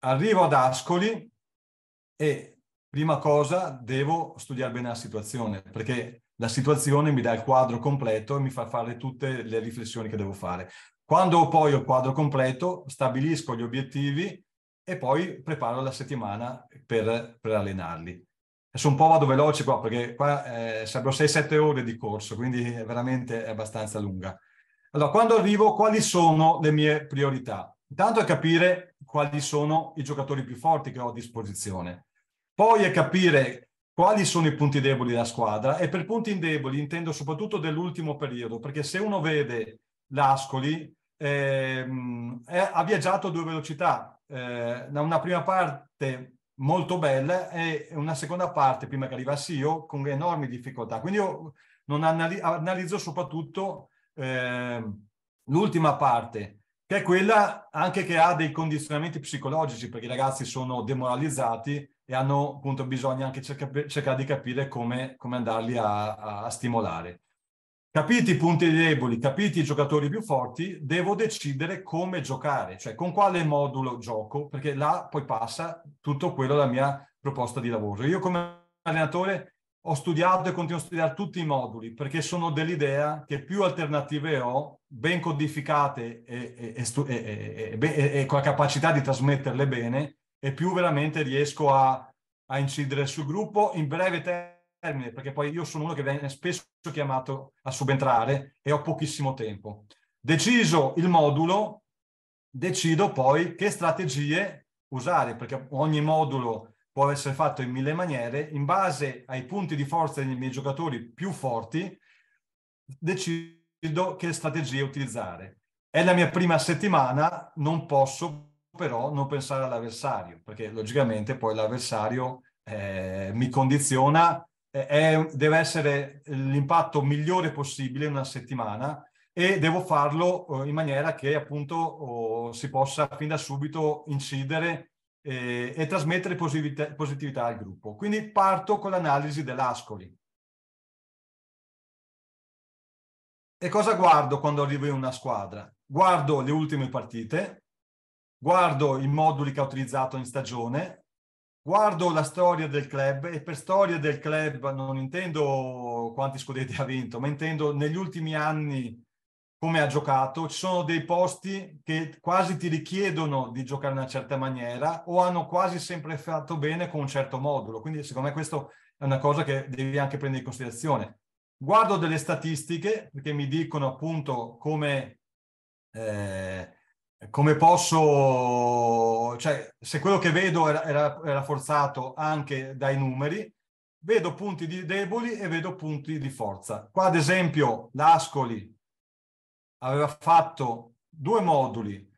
arrivo ad Ascoli e prima cosa devo studiare bene la situazione perché la situazione mi dà il quadro completo e mi fa fare tutte le riflessioni che devo fare. Quando poi ho il quadro completo, stabilisco gli obiettivi e poi preparo la settimana per, per allenarli. Adesso un po' vado veloce qua perché qua eh, sarebbero 6-7 ore di corso, quindi è veramente abbastanza lunga. Allora, quando arrivo, quali sono le mie priorità? Intanto è capire quali sono i giocatori più forti che ho a disposizione. Poi è capire quali sono i punti deboli della squadra e per punti deboli intendo soprattutto dell'ultimo periodo, perché se uno vede l'Ascoli ehm, è, ha viaggiato a due velocità, eh, una prima parte molto bella e una seconda parte prima che arrivassi io con enormi difficoltà. Quindi io non analizzo soprattutto eh, l'ultima parte che è quella anche che ha dei condizionamenti psicologici, perché i ragazzi sono demoralizzati e hanno appunto bisogno anche cerca, cercare di capire come, come andarli a, a stimolare. Capiti i punti deboli, capiti i giocatori più forti, devo decidere come giocare, cioè con quale modulo gioco, perché là poi passa tutto quello della mia proposta di lavoro. Io come allenatore ho studiato e continuo a studiare tutti i moduli perché sono dell'idea che più alternative ho, ben codificate e, e, e, e, con la capacità di trasmetterle bene, e più veramente riesco a, a, incidere sul gruppo in breve termine, perché poi io sono uno che viene spesso chiamato a subentrare e ho pochissimo tempo. Deciso il modulo, decido poi che strategie usare, perché ogni modulo può essere fatto in mille maniere, in base ai punti di forza dei miei giocatori più forti, decido decido che strategie utilizzare. È la mia prima settimana, non posso però non pensare all'avversario, perché logicamente poi l'avversario eh, mi condiziona, eh, è, deve essere l'impatto migliore possibile in una settimana e devo farlo eh, in maniera che appunto oh, si possa fin da subito incidere eh, e trasmettere positività, positività al gruppo. Quindi parto con l'analisi dell'Ascoli E cosa guardo quando arrivo in una squadra? Guardo le ultime partite, guardo i moduli che ha utilizzato in stagione, guardo la storia del club e per storia del club non intendo quanti scudetti ha vinto, ma intendo negli ultimi anni come ha giocato. Ci sono dei posti che quasi ti richiedono di giocare in una certa maniera o hanno quasi sempre fatto bene con un certo modulo. Quindi secondo me questo è una cosa che devi anche prendere in considerazione. Guardo delle statistiche che mi dicono appunto come, eh, come posso, cioè se quello che vedo era, era, era forzato anche dai numeri, vedo punti di deboli e vedo punti di forza. Qua ad esempio l'Ascoli aveva fatto due moduli,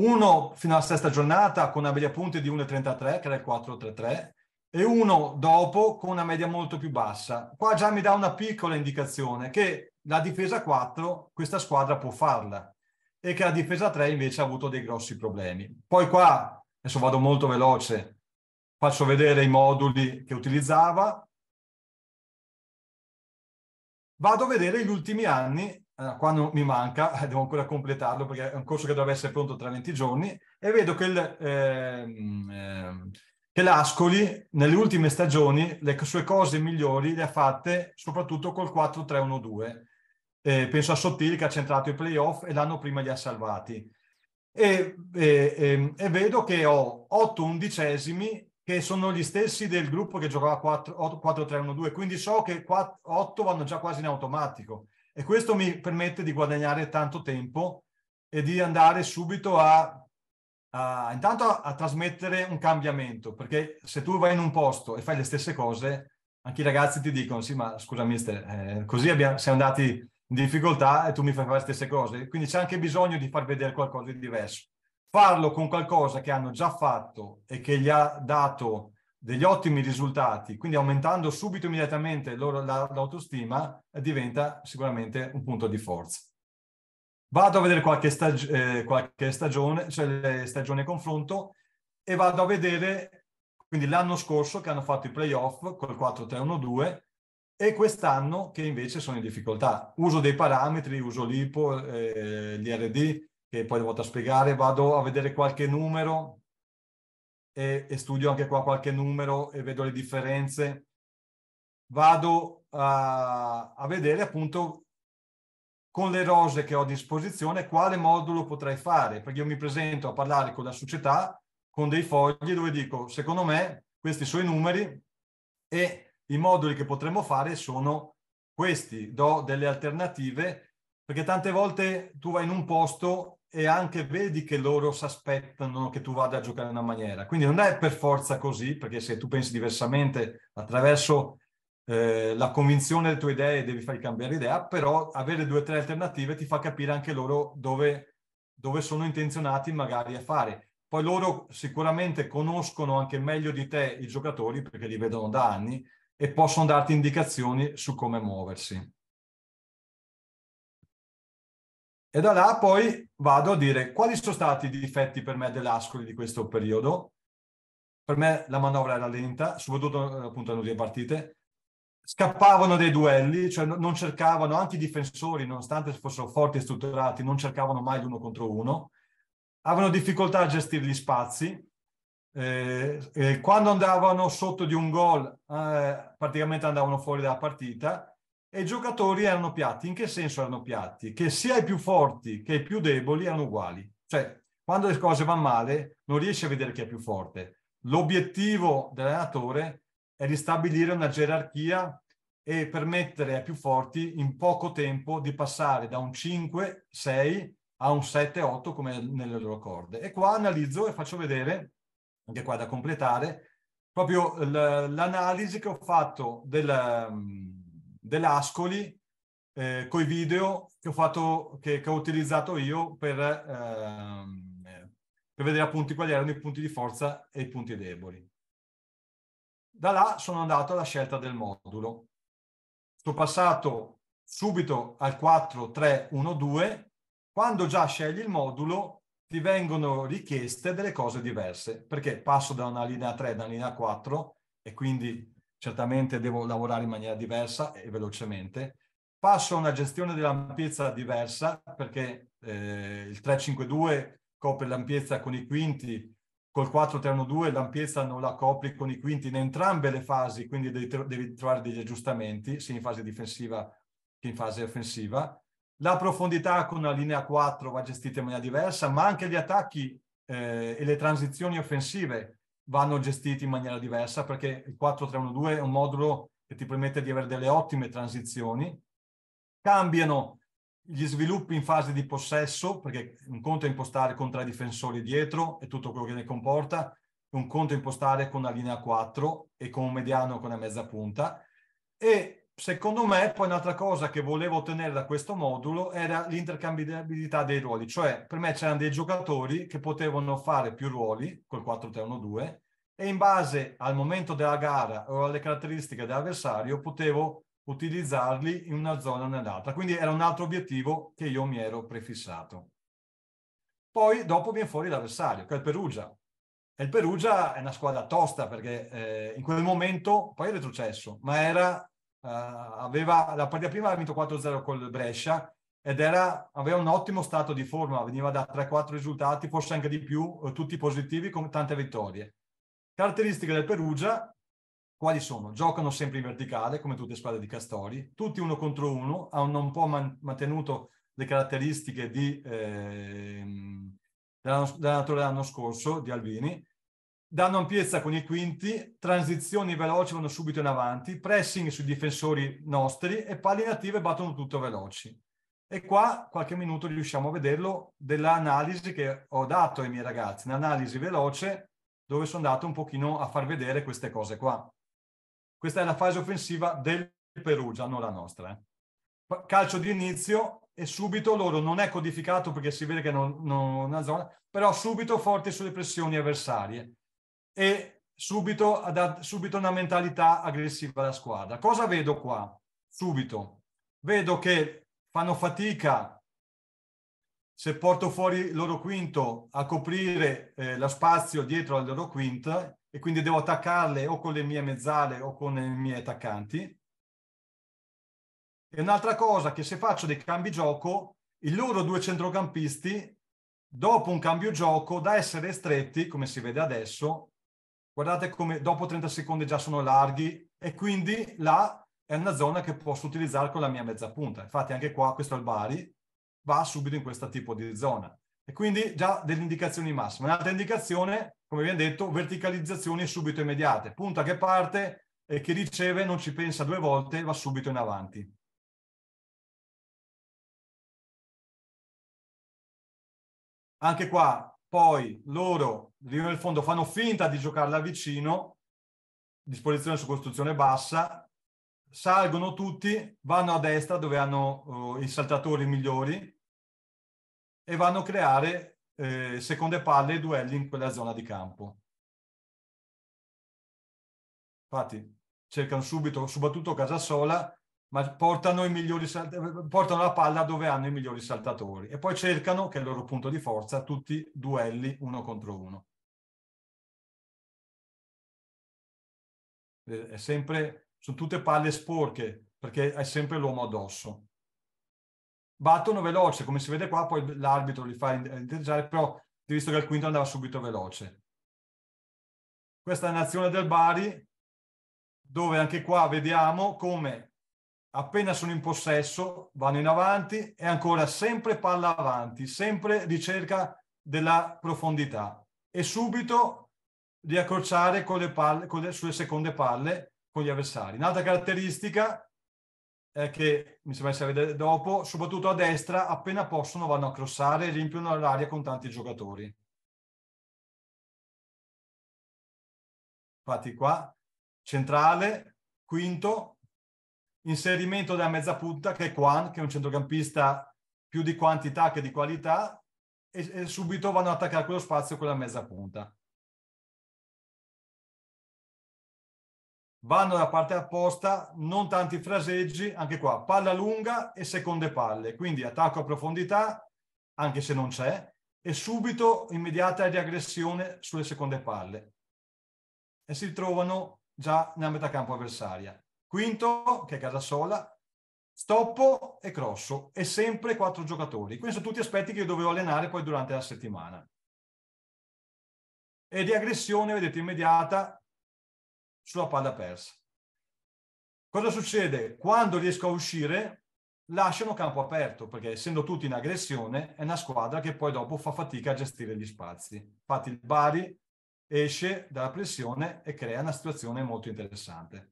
uno fino alla sesta giornata con una media punti di 1,33 che era il 4,33 e uno dopo con una media molto più bassa. Qua già mi dà una piccola indicazione che la difesa 4 questa squadra può farla e che la difesa 3 invece ha avuto dei grossi problemi. Poi qua, adesso vado molto veloce, faccio vedere i moduli che utilizzava, vado a vedere gli ultimi anni, eh, qua non mi manca, devo ancora completarlo perché è un corso che dovrebbe essere pronto tra 20 giorni, e vedo che il, eh, che l'Ascoli nelle ultime stagioni le sue cose migliori le ha fatte soprattutto col 4-3-1-2. Eh, penso a Sottili che ha centrato i playoff e l'anno prima li ha salvati. E, e, ehm, e vedo che ho 8 undicesimi che sono gli stessi del gruppo che giocava 4-3-1-2, quindi so che 4, 8 vanno già quasi in automatico e questo mi permette di guadagnare tanto tempo e di andare subito a a, ah, intanto a, a trasmettere un cambiamento, perché se tu vai in un posto e fai le stesse cose, anche i ragazzi ti dicono, sì, ma scusa mister, eh, così abbiamo, siamo andati in difficoltà e tu mi fai fare le stesse cose. Quindi c'è anche bisogno di far vedere qualcosa di diverso. Farlo con qualcosa che hanno già fatto e che gli ha dato degli ottimi risultati, quindi aumentando subito immediatamente loro, la, l'autostima, diventa sicuramente un punto di forza vado a vedere qualche, stag- eh, qualche stagione, cioè stagione confronto, e vado a vedere quindi l'anno scorso che hanno fatto i playoff col 4-3-1-2 e quest'anno che invece sono in difficoltà. Uso dei parametri, uso l'IPO, eh, RD, che poi devo spiegare, vado a vedere qualche numero e, e studio anche qua qualche numero e vedo le differenze. Vado a, a vedere appunto con le rose che ho a disposizione, quale modulo potrei fare? Perché io mi presento a parlare con la società con dei fogli dove dico, secondo me, questi sono i numeri e i moduli che potremmo fare sono questi. Do delle alternative, perché tante volte tu vai in un posto e anche vedi che loro si aspettano che tu vada a giocare in una maniera. Quindi non è per forza così, perché se tu pensi diversamente attraverso eh, la convinzione delle tue idee devi fargli cambiare idea, però avere due o tre alternative ti fa capire anche loro dove, dove sono intenzionati magari a fare. Poi loro sicuramente conoscono anche meglio di te i giocatori perché li vedono da anni e possono darti indicazioni su come muoversi. E da là poi vado a dire quali sono stati i difetti per me dell'Ascoli di questo periodo. Per me la manovra era lenta, soprattutto appunto a nuove partite scappavano dai duelli, cioè non cercavano, anche i difensori, nonostante fossero forti e strutturati, non cercavano mai l'uno contro uno, avevano difficoltà a gestire gli spazi. Eh, eh, quando andavano sotto di un gol, eh, praticamente andavano fuori dalla partita e i giocatori erano piatti. In che senso erano piatti? Che sia i più forti che i più deboli erano uguali. Cioè, quando le cose vanno male, non riesci a vedere chi è più forte. L'obiettivo dell'allenatore è ristabilire una gerarchia e permettere ai più forti in poco tempo di passare da un 5-6 a un 7-8 come nelle loro corde. E qua analizzo e faccio vedere, anche qua da completare, proprio l'analisi che ho fatto del, dell'Ascoli eh, i video che ho, fatto, che, che ho utilizzato io per, eh, per vedere appunto quali erano i punti di forza e i punti deboli. Da là sono andato alla scelta del modulo. Sono passato subito al 4312. Quando già scegli il modulo ti vengono richieste delle cose diverse, perché passo da una linea 3 da una linea 4 e quindi certamente devo lavorare in maniera diversa e velocemente. Passo a una gestione dell'ampiezza diversa perché eh, il 352 copre l'ampiezza con i quinti, col 4-3-1-2 l'ampiezza non la copri con i quinti in entrambe le fasi, quindi devi, tro- devi, trovare degli aggiustamenti sia in fase difensiva che in fase offensiva. La profondità con la linea 4 va gestita in maniera diversa, ma anche gli attacchi eh, e le transizioni offensive vanno gestiti in maniera diversa perché il 4-3-1-2 è un modulo che ti permette di avere delle ottime transizioni. Cambiano gli sviluppi in fase di possesso, perché un conto è impostare con tre difensori dietro e tutto quello che ne comporta, un conto è impostare con una linea 4 e con un mediano con una mezza punta. E secondo me poi un'altra cosa che volevo ottenere da questo modulo era l'intercambiabilità dei ruoli, cioè per me c'erano dei giocatori che potevano fare più ruoli col 4-3-1-2 e in base al momento della gara o alle caratteristiche dell'avversario potevo utilizzarli in una zona o nell'altra. Quindi era un altro obiettivo che io mi ero prefissato. Poi dopo viene fuori l'avversario, che è il Perugia. E il Perugia è una squadra tosta perché eh, in quel momento poi è retrocesso, ma era, eh, aveva, la partita prima aveva vinto 4-0 col Brescia ed era, aveva un ottimo stato di forma, veniva da 3-4 risultati, forse anche di più, eh, tutti positivi con tante vittorie. Caratteristiche del Perugia, quali sono? Giocano sempre in verticale, come tutte le squadre di Castori, tutti uno contro uno, hanno un po' man- mantenuto le caratteristiche di, eh, dell'anno, dell'anno scorso, di Albini, danno ampiezza con i quinti, transizioni veloci vanno subito in avanti, pressing sui difensori nostri e palline attive battono tutto veloci. E qua qualche minuto riusciamo a vederlo dell'analisi che ho dato ai miei ragazzi, un'analisi veloce dove sono andato un pochino a far vedere queste cose qua. Questa è la fase offensiva del Perugia, non la nostra. Eh. Calcio di inizio e subito loro, non è codificato perché si vede che non, non una zona, però subito forti sulle pressioni avversarie e subito, subito una mentalità aggressiva alla squadra. Cosa vedo qua? Subito. Vedo che fanno fatica se porto fuori il loro quinto a coprire eh, lo spazio dietro al loro quinto e quindi devo attaccarle o con le mie mezzale o con i miei attaccanti. E un'altra cosa che se faccio dei cambi gioco, i loro due centrocampisti, dopo un cambio gioco, da essere stretti, come si vede adesso, guardate come dopo 30 secondi già sono larghi e quindi là è una zona che posso utilizzare con la mia mezza punta. Infatti anche qua, questo è il Bari, va subito in questo tipo di zona. E quindi già delle indicazioni massime. Un'altra indicazione come abbiamo detto, verticalizzazioni subito immediate. Punta che parte e chi riceve non ci pensa due volte, va subito in avanti. Anche qua, poi loro, nel fondo, fanno finta di giocarla vicino, disposizione su costruzione bassa, salgono tutti, vanno a destra dove hanno uh, i saltatori migliori e vanno a creare eh, seconde palle e duelli in quella zona di campo. Infatti, cercano subito, soprattutto Casasola, ma portano, salt- portano, la palla dove hanno i migliori saltatori e poi cercano, che è il loro punto di forza, tutti duelli uno contro uno. Eh, è sempre, sono tutte palle sporche perché hai sempre l'uomo addosso battono veloce, come si vede qua, poi l'arbitro li fa indietreggiare, eh, però visto che il quinto andava subito veloce. Questa è un'azione del Bari, dove anche qua vediamo come appena sono in possesso vanno in avanti e ancora sempre palla avanti, sempre ricerca della profondità e subito riaccorciare con le palle, con le, sulle seconde palle con gli avversari. Un'altra caratteristica eh, che mi sembra essere dopo, soprattutto a destra, appena possono vanno a crossare e riempiono l'aria con tanti giocatori. Infatti qua, centrale, quinto, inserimento della mezza punta che è Quan, che è un centrocampista più di quantità che di qualità, e, e subito vanno ad attaccare quello spazio con la mezza punta. vanno da parte apposta, non tanti fraseggi, anche qua, palla lunga e seconde palle, quindi attacco a profondità, anche se non c'è, e subito immediata riaggressione sulle seconde palle e si trovano già nella metà campo avversaria. Quinto, che è Casasola, stoppo e crosso e sempre quattro giocatori. Questi sono tutti aspetti che io dovevo allenare poi durante la settimana. E riaggressione, vedete, immediata, sulla palla persa. Cosa succede? Quando riesco a uscire, lasciano campo aperto, perché essendo tutti in aggressione, è una squadra che poi dopo fa fatica a gestire gli spazi. Infatti il Bari esce dalla pressione e crea una situazione molto interessante.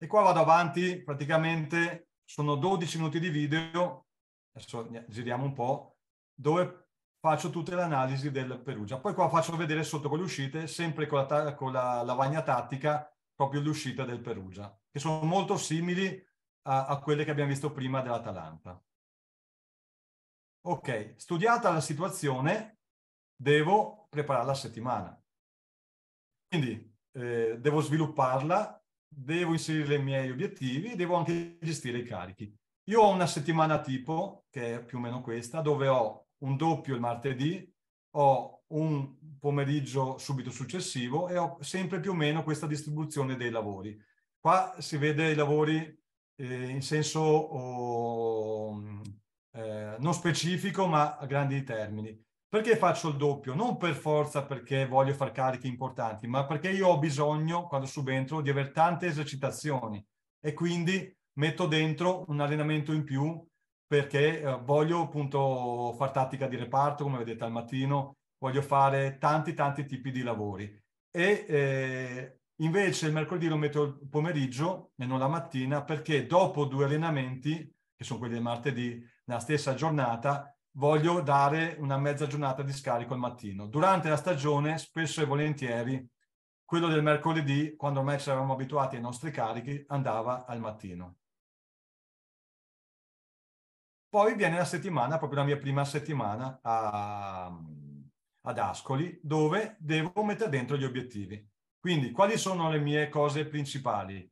E qua vado avanti, praticamente sono 12 minuti di video, adesso giriamo un po', dove faccio tutte le analisi del Perugia. Poi qua faccio vedere sotto con le uscite, sempre con la, con la lavagna tattica, proprio l'uscita del Perugia, che sono molto simili a, a quelle che abbiamo visto prima dell'Atalanta. Ok, studiata la situazione, devo preparare la settimana. Quindi eh, devo svilupparla, devo inserire i miei obiettivi devo anche gestire i carichi. Io ho una settimana tipo, che è più o meno questa, dove ho un doppio il martedì, ho un pomeriggio subito successivo e ho sempre più o meno questa distribuzione dei lavori. Qua si vede i lavori eh, in senso oh, eh, non specifico ma a grandi termini. Perché faccio il doppio? Non per forza perché voglio fare carichi importanti, ma perché io ho bisogno, quando subentro, di avere tante esercitazioni e quindi metto dentro un allenamento in più perché eh, voglio appunto far tattica di reparto, come vedete al mattino, voglio fare tanti tanti tipi di lavori. E eh, invece il mercoledì lo metto il pomeriggio e non la mattina perché dopo due allenamenti, che sono quelli del martedì, nella stessa giornata, voglio dare una mezza giornata di scarico al mattino. Durante la stagione, spesso e volentieri, quello del mercoledì, quando ormai ci eravamo abituati ai nostri carichi, andava al mattino. Poi viene la settimana, proprio la mia prima settimana a, ad Ascoli, dove devo mettere dentro gli obiettivi. Quindi, quali sono le mie cose principali?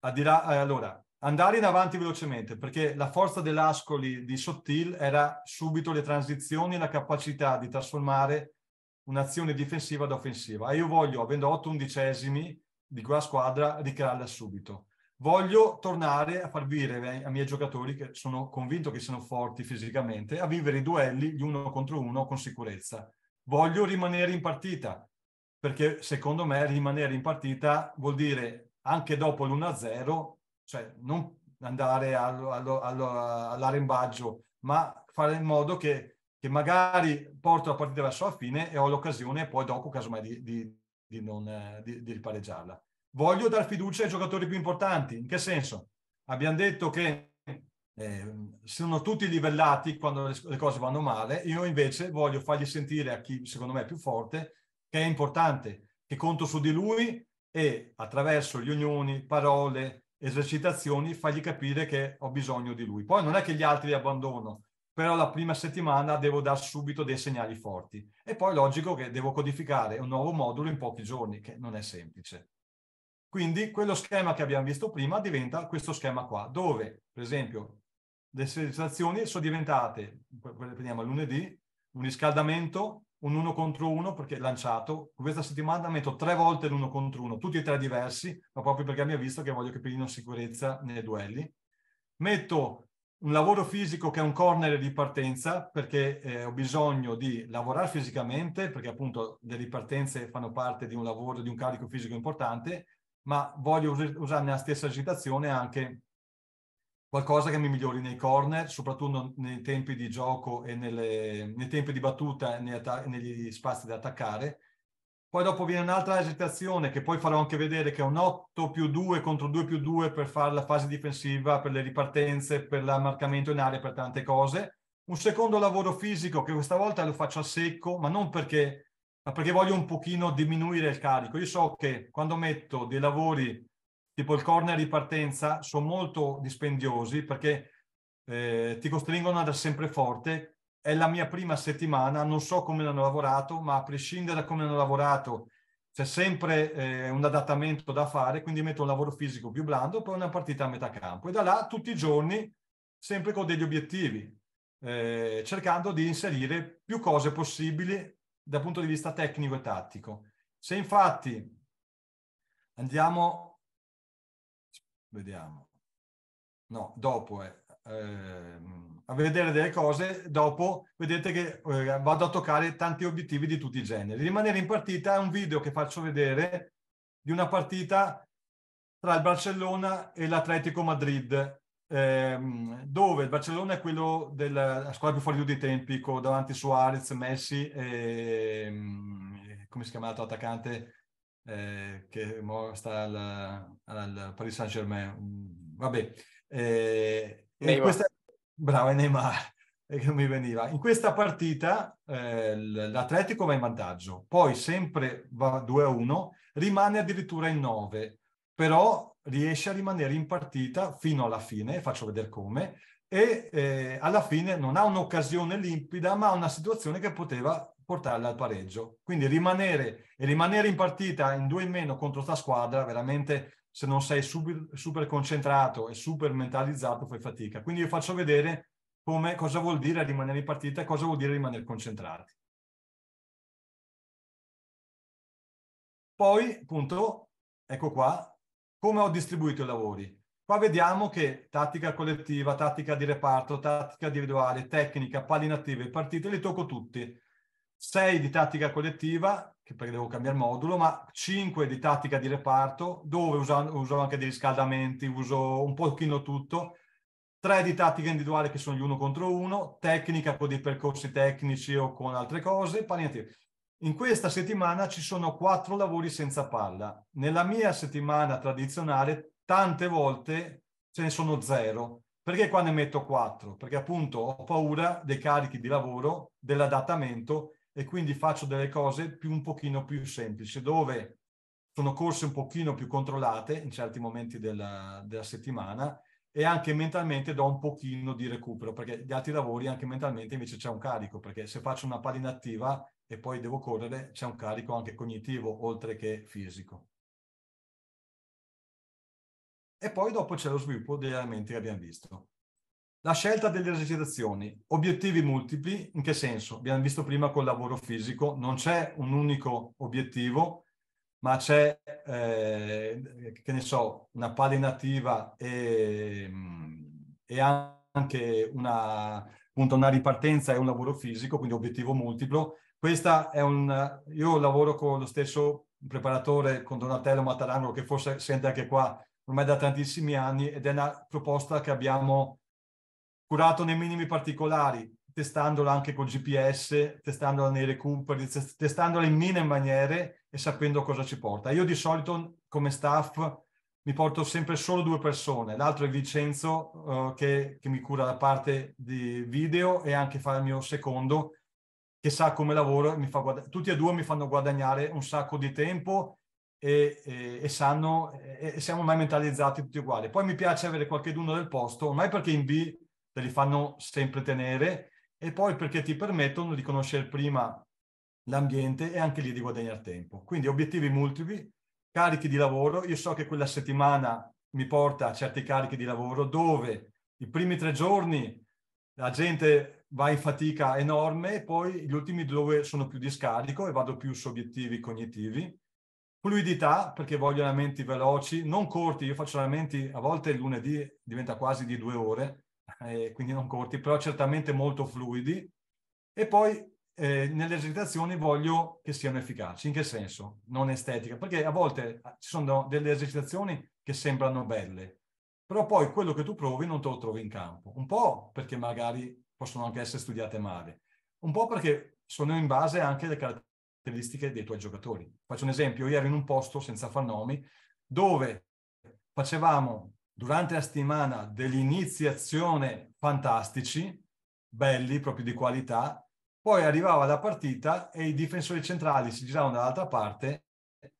Là, eh, allora, andare in avanti velocemente, perché la forza dell'Ascoli di Sottil era subito le transizioni e la capacità di trasformare un'azione difensiva ad offensiva. E io voglio, avendo 8 undicesimi di quella squadra, ricrearla subito voglio tornare a far vivere ai miei giocatori, che sono convinto che siano forti fisicamente, a vivere i duelli di uno contro uno con sicurezza. Voglio rimanere in partita, perché secondo me rimanere in partita vuol dire anche dopo l'1-0, cioè non andare allo, allo, allo, all'arembaggio, ma fare in modo che, che, magari porto la partita verso la fine e ho l'occasione poi dopo casomai di, di, di, non, eh, di, di pareggiarla. Voglio dar fiducia ai giocatori più importanti. In che senso? Abbiamo detto che eh, sono tutti livellati quando le cose vanno male. Io invece voglio fargli sentire a chi secondo me è più forte che è importante, che conto su di lui e attraverso riunioni, parole, esercitazioni fargli capire che ho bisogno di lui. Poi non è che gli altri li abbandono, però la prima settimana devo dare subito dei segnali forti. E poi logico che devo codificare un nuovo modulo in pochi giorni, che non è semplice. Quindi quello schema che abbiamo visto prima diventa questo schema qua, dove per esempio le selezionazioni sono diventate, prendiamo lunedì, un riscaldamento, un 1 contro 1 perché lanciato, questa settimana metto tre volte l'1 contro 1, tutti e tre diversi, ma proprio perché abbiamo visto che voglio che prendano sicurezza nei duelli. Metto un lavoro fisico che è un corner di partenza perché eh, ho bisogno di lavorare fisicamente perché appunto le ripartenze fanno parte di un lavoro, di un carico fisico importante ma voglio us- usare nella stessa agitazione anche qualcosa che mi migliori nei corner, soprattutto nei tempi di gioco e nelle, nei tempi di battuta e att- negli spazi da attaccare. Poi dopo viene un'altra esitazione che poi farò anche vedere che è un 8 più 2 contro 2 più 2 per fare la fase difensiva, per le ripartenze, per l'ammarcamento in aria, per tante cose. Un secondo lavoro fisico che questa volta lo faccio a secco, ma non perché ma perché voglio un pochino diminuire il carico. Io so che quando metto dei lavori tipo il corner di partenza sono molto dispendiosi perché eh, ti costringono ad essere sempre forte. È la mia prima settimana, non so come l'hanno lavorato, ma a prescindere da come hanno lavorato c'è sempre eh, un adattamento da fare, quindi metto un lavoro fisico più blando, poi una partita a metà campo e da là tutti i giorni sempre con degli obiettivi, eh, cercando di inserire più cose possibili dal punto di vista tecnico e tattico. Se infatti andiamo, vediamo, no, dopo è, eh, ehm, a vedere delle cose, dopo vedete che eh, vado a toccare tanti obiettivi di tutti i generi. Rimanere in partita è un video che faccio vedere di una partita tra il Barcellona e l'Atletico Madrid ehm, dove il Barcellona è quello della squadra più fuori di tutti i tempi, con davanti Suarez, Messi e ehm, eh, come si chiama l'altro attaccante eh, che sta al, al, Paris Saint Germain. Mm, vabbè, eh, questa, bravo Neymar, che non mi veniva. In questa partita eh, l'Atletico va in vantaggio, poi sempre va 2 a 1, rimane addirittura in 9, però riesce a rimanere in partita fino alla fine, faccio vedere come, e eh, alla fine non ha un'occasione limpida, ma una situazione che poteva portarla al pareggio. Quindi rimanere e rimanere in partita in due in meno contro sta squadra, veramente se non sei super, super concentrato e super mentalizzato fai fatica. Quindi io faccio vedere come, cosa vuol dire rimanere in partita e cosa vuol dire rimanere concentrati. Poi, appunto, ecco qua, come ho distribuito i lavori? Qua vediamo che tattica collettiva, tattica di reparto, tattica individuale, tecnica, pallinative, partite, li tocco tutti. 6 di tattica collettiva, che perché devo cambiare modulo, ma 5 di tattica di reparto, dove uso, uso anche dei riscaldamenti, uso un pochino tutto, 3 di tattica individuale che sono gli uno contro uno, tecnica con dei percorsi tecnici o con altre cose, palliative. In questa settimana ci sono quattro lavori senza palla. Nella mia settimana tradizionale tante volte ce ne sono zero. Perché qua ne metto quattro? Perché appunto ho paura dei carichi di lavoro, dell'adattamento e quindi faccio delle cose più, un pochino più semplici, dove sono corse un pochino più controllate in certi momenti della, della settimana e anche mentalmente do un pochino di recupero, perché gli altri lavori anche mentalmente invece c'è un carico, perché se faccio una pallina attiva e poi devo correre, c'è un carico anche cognitivo oltre che fisico. E poi dopo c'è lo sviluppo degli elementi che abbiamo visto. La scelta delle esercitazioni, obiettivi multipli, in che senso? Abbiamo visto prima col lavoro fisico, non c'è un unico obiettivo, ma c'è, eh, che ne so, una palinativa e, mm, e anche una, appunto, una ripartenza e un lavoro fisico, quindi obiettivo multiplo, questa è un... Io lavoro con lo stesso preparatore, con Donatello Matarango che forse sente anche qua ormai da tantissimi anni, ed è una proposta che abbiamo curato nei minimi particolari, testandola anche col GPS, testandola nei recuperi, testandola in mille maniere e sapendo cosa ci porta. Io di solito come staff mi porto sempre solo due persone, l'altro è Vincenzo eh, che, che mi cura la parte di video e anche fa il mio secondo che sa come lavoro, mi fa guadagn- tutti e due mi fanno guadagnare un sacco di tempo e, e, e sanno, e, e siamo mai mentalizzati tutti uguali. Poi mi piace avere qualcheduno del posto, ormai perché in B te li fanno sempre tenere e poi perché ti permettono di conoscere prima l'ambiente e anche lì di guadagnare tempo. Quindi obiettivi multipli, carichi di lavoro. Io so che quella settimana mi porta a certi carichi di lavoro dove i primi tre giorni la gente va in fatica enorme e poi gli ultimi dove sono più di scarico e vado più su obiettivi cognitivi. Fluidità, perché voglio allenamenti veloci, non corti, io faccio allenamenti a volte il lunedì diventa quasi di due ore, eh, quindi non corti, però certamente molto fluidi. E poi eh, nelle esercitazioni voglio che siano efficaci. In che senso? Non estetica, perché a volte ah, ci sono delle esercitazioni che sembrano belle, però poi quello che tu provi non te lo trovi in campo. Un po' perché magari possono anche essere studiate male. Un po' perché sono in base anche alle caratteristiche dei tuoi giocatori. Faccio un esempio, io ero in un posto, senza far nomi, dove facevamo durante la settimana dell'iniziazione fantastici, belli, proprio di qualità, poi arrivava la partita e i difensori centrali si giravano dall'altra parte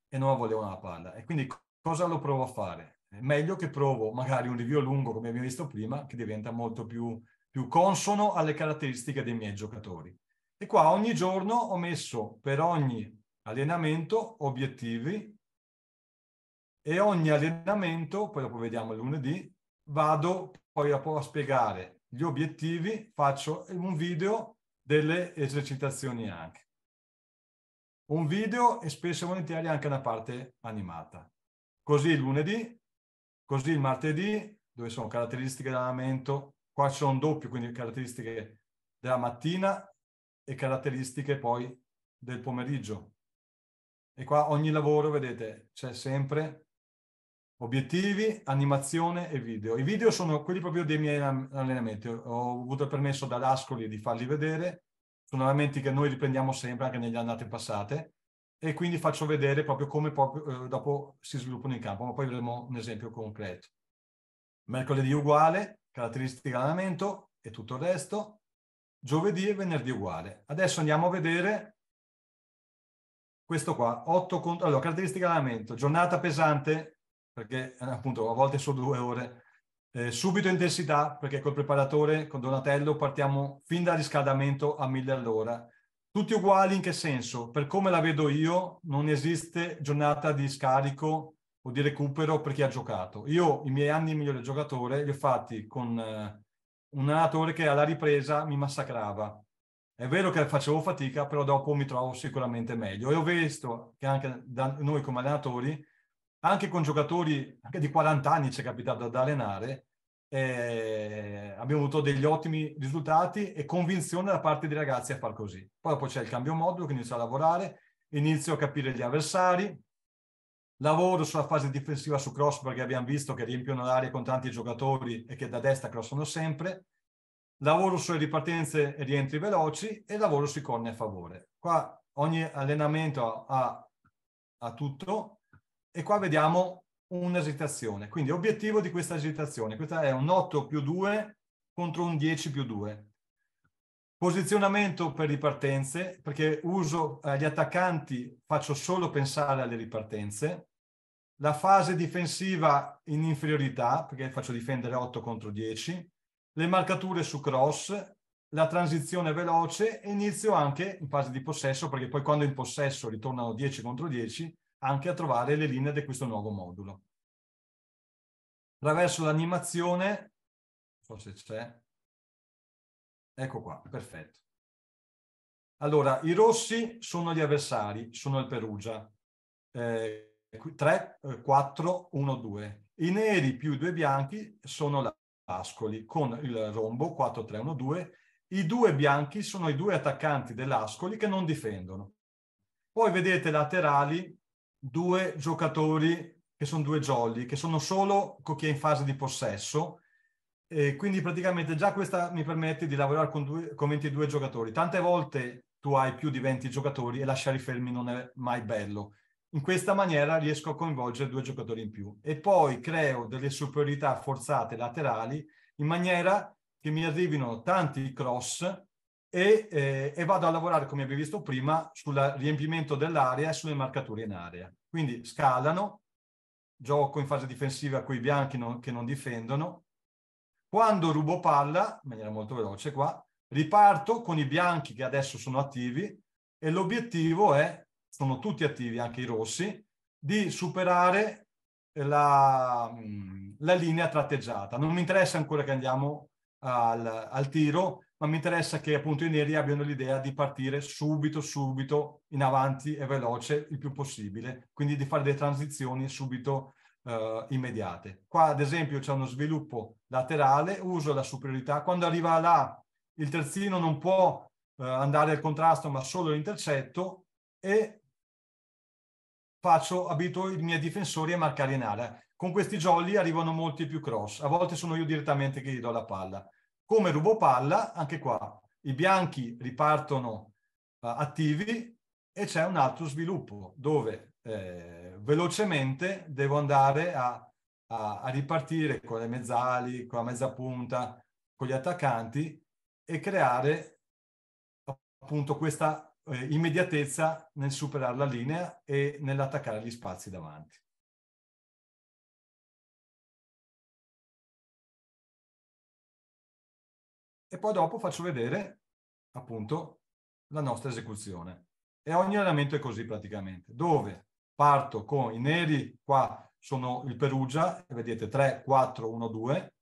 e non volevano la palla. E quindi cosa lo provo a fare? Meglio che provo magari un rivio lungo, come abbiamo visto prima, che diventa molto più più consono alle caratteristiche dei miei giocatori. E qua ogni giorno ho messo per ogni allenamento obiettivi e ogni allenamento, poi dopo vediamo lunedì, vado poi a spiegare gli obiettivi, faccio un video delle esercitazioni anche. Un video e spesso e volentieri anche una parte animata. Così il lunedì, così il martedì, dove sono caratteristiche dell'allenamento, Qua c'è un doppio, quindi caratteristiche della mattina e caratteristiche poi del pomeriggio. E qua ogni lavoro, vedete, c'è sempre obiettivi, animazione e video. I video sono quelli proprio dei miei allenamenti. Ho avuto il permesso da Ascoli di farli vedere. Sono allenamenti che noi riprendiamo sempre anche negli annate passate e quindi faccio vedere proprio come proprio, eh, dopo si sviluppano in campo, ma poi vedremo un esempio concreto. Mercoledì uguale, caratteristica allenamento e tutto il resto, giovedì e venerdì uguale. Adesso andiamo a vedere questo qua, 8 contro, allora, caratteristica allenamento, giornata pesante, perché eh, appunto a volte sono due ore, eh, subito intensità, perché col preparatore, con Donatello, partiamo fin dal riscaldamento a 1000 all'ora. Tutti uguali in che senso? Per come la vedo io, non esiste giornata di scarico o di recupero per chi ha giocato. Io i miei anni migliore giocatore li ho fatti con eh, un allenatore che alla ripresa mi massacrava. È vero che facevo fatica, però dopo mi trovo sicuramente meglio. E ho visto che anche da noi come allenatori, anche con giocatori anche di 40 anni ci è capitato ad allenare, eh, abbiamo avuto degli ottimi risultati e convinzione da parte dei ragazzi a far così. Poi dopo c'è il cambio modulo che inizio a lavorare, inizio a capire gli avversari, Lavoro sulla fase difensiva su cross perché abbiamo visto che riempiono l'area con tanti giocatori e che da destra crossano sempre. Lavoro sulle ripartenze e rientri veloci e lavoro sui corni a favore. Qua ogni allenamento ha, ha tutto e qua vediamo un'esitazione. Quindi obiettivo di questa esitazione. Questa è un 8 più 2 contro un 10 più 2. Posizionamento per ripartenze, perché uso eh, gli attaccanti, faccio solo pensare alle ripartenze la fase difensiva in inferiorità, perché faccio difendere 8 contro 10, le marcature su cross, la transizione veloce e inizio anche in fase di possesso, perché poi quando in possesso ritornano 10 contro 10, anche a trovare le linee di questo nuovo modulo. Attraverso l'animazione, non so se c'è, ecco qua, perfetto. Allora, i rossi sono gli avversari, sono il Perugia. Eh, 3, 4, 1, 2. I neri più i due bianchi sono l'Ascoli con il rombo 4, 3, 1, 2. I due bianchi sono i due attaccanti dell'Ascoli che non difendono. Poi vedete laterali due giocatori che sono due jolly, che sono solo con chi è in fase di possesso. E quindi praticamente già questa mi permette di lavorare con, due, con 22 giocatori. Tante volte tu hai più di 20 giocatori e lasciare i fermi non è mai bello in questa maniera riesco a coinvolgere due giocatori in più e poi creo delle superiorità forzate laterali in maniera che mi arrivino tanti cross e, eh, e vado a lavorare, come abbiamo visto prima, sul riempimento dell'area e sulle marcature in area. Quindi scalano, gioco in fase difensiva con i bianchi non, che non difendono. Quando rubo palla, in maniera molto veloce qua, riparto con i bianchi che adesso sono attivi e l'obiettivo è sono tutti attivi, anche i rossi, di superare la, mm, la linea tratteggiata. Non mi interessa ancora che andiamo al, al tiro, ma mi interessa che appunto i neri abbiano l'idea di partire subito, subito in avanti e veloce il più possibile, quindi di fare delle transizioni subito eh, immediate. Qua ad esempio c'è uno sviluppo laterale, uso la superiorità, quando arriva là il terzino non può eh, andare al contrasto ma solo l'intercetto e faccio, abito i miei difensori a marcare in area. Con questi jolly arrivano molti più cross, a volte sono io direttamente che gli do la palla. Come rubo palla, anche qua, i bianchi ripartono uh, attivi e c'è un altro sviluppo dove eh, velocemente devo andare a, a, a, ripartire con le mezzali, con la mezza punta, con gli attaccanti e creare appunto questa eh, immediatezza nel superare la linea e nell'attaccare gli spazi davanti. E poi dopo faccio vedere appunto la nostra esecuzione. E ogni allenamento è così praticamente, dove parto con i neri, qua sono il Perugia, vedete 3, 4, 1, 2,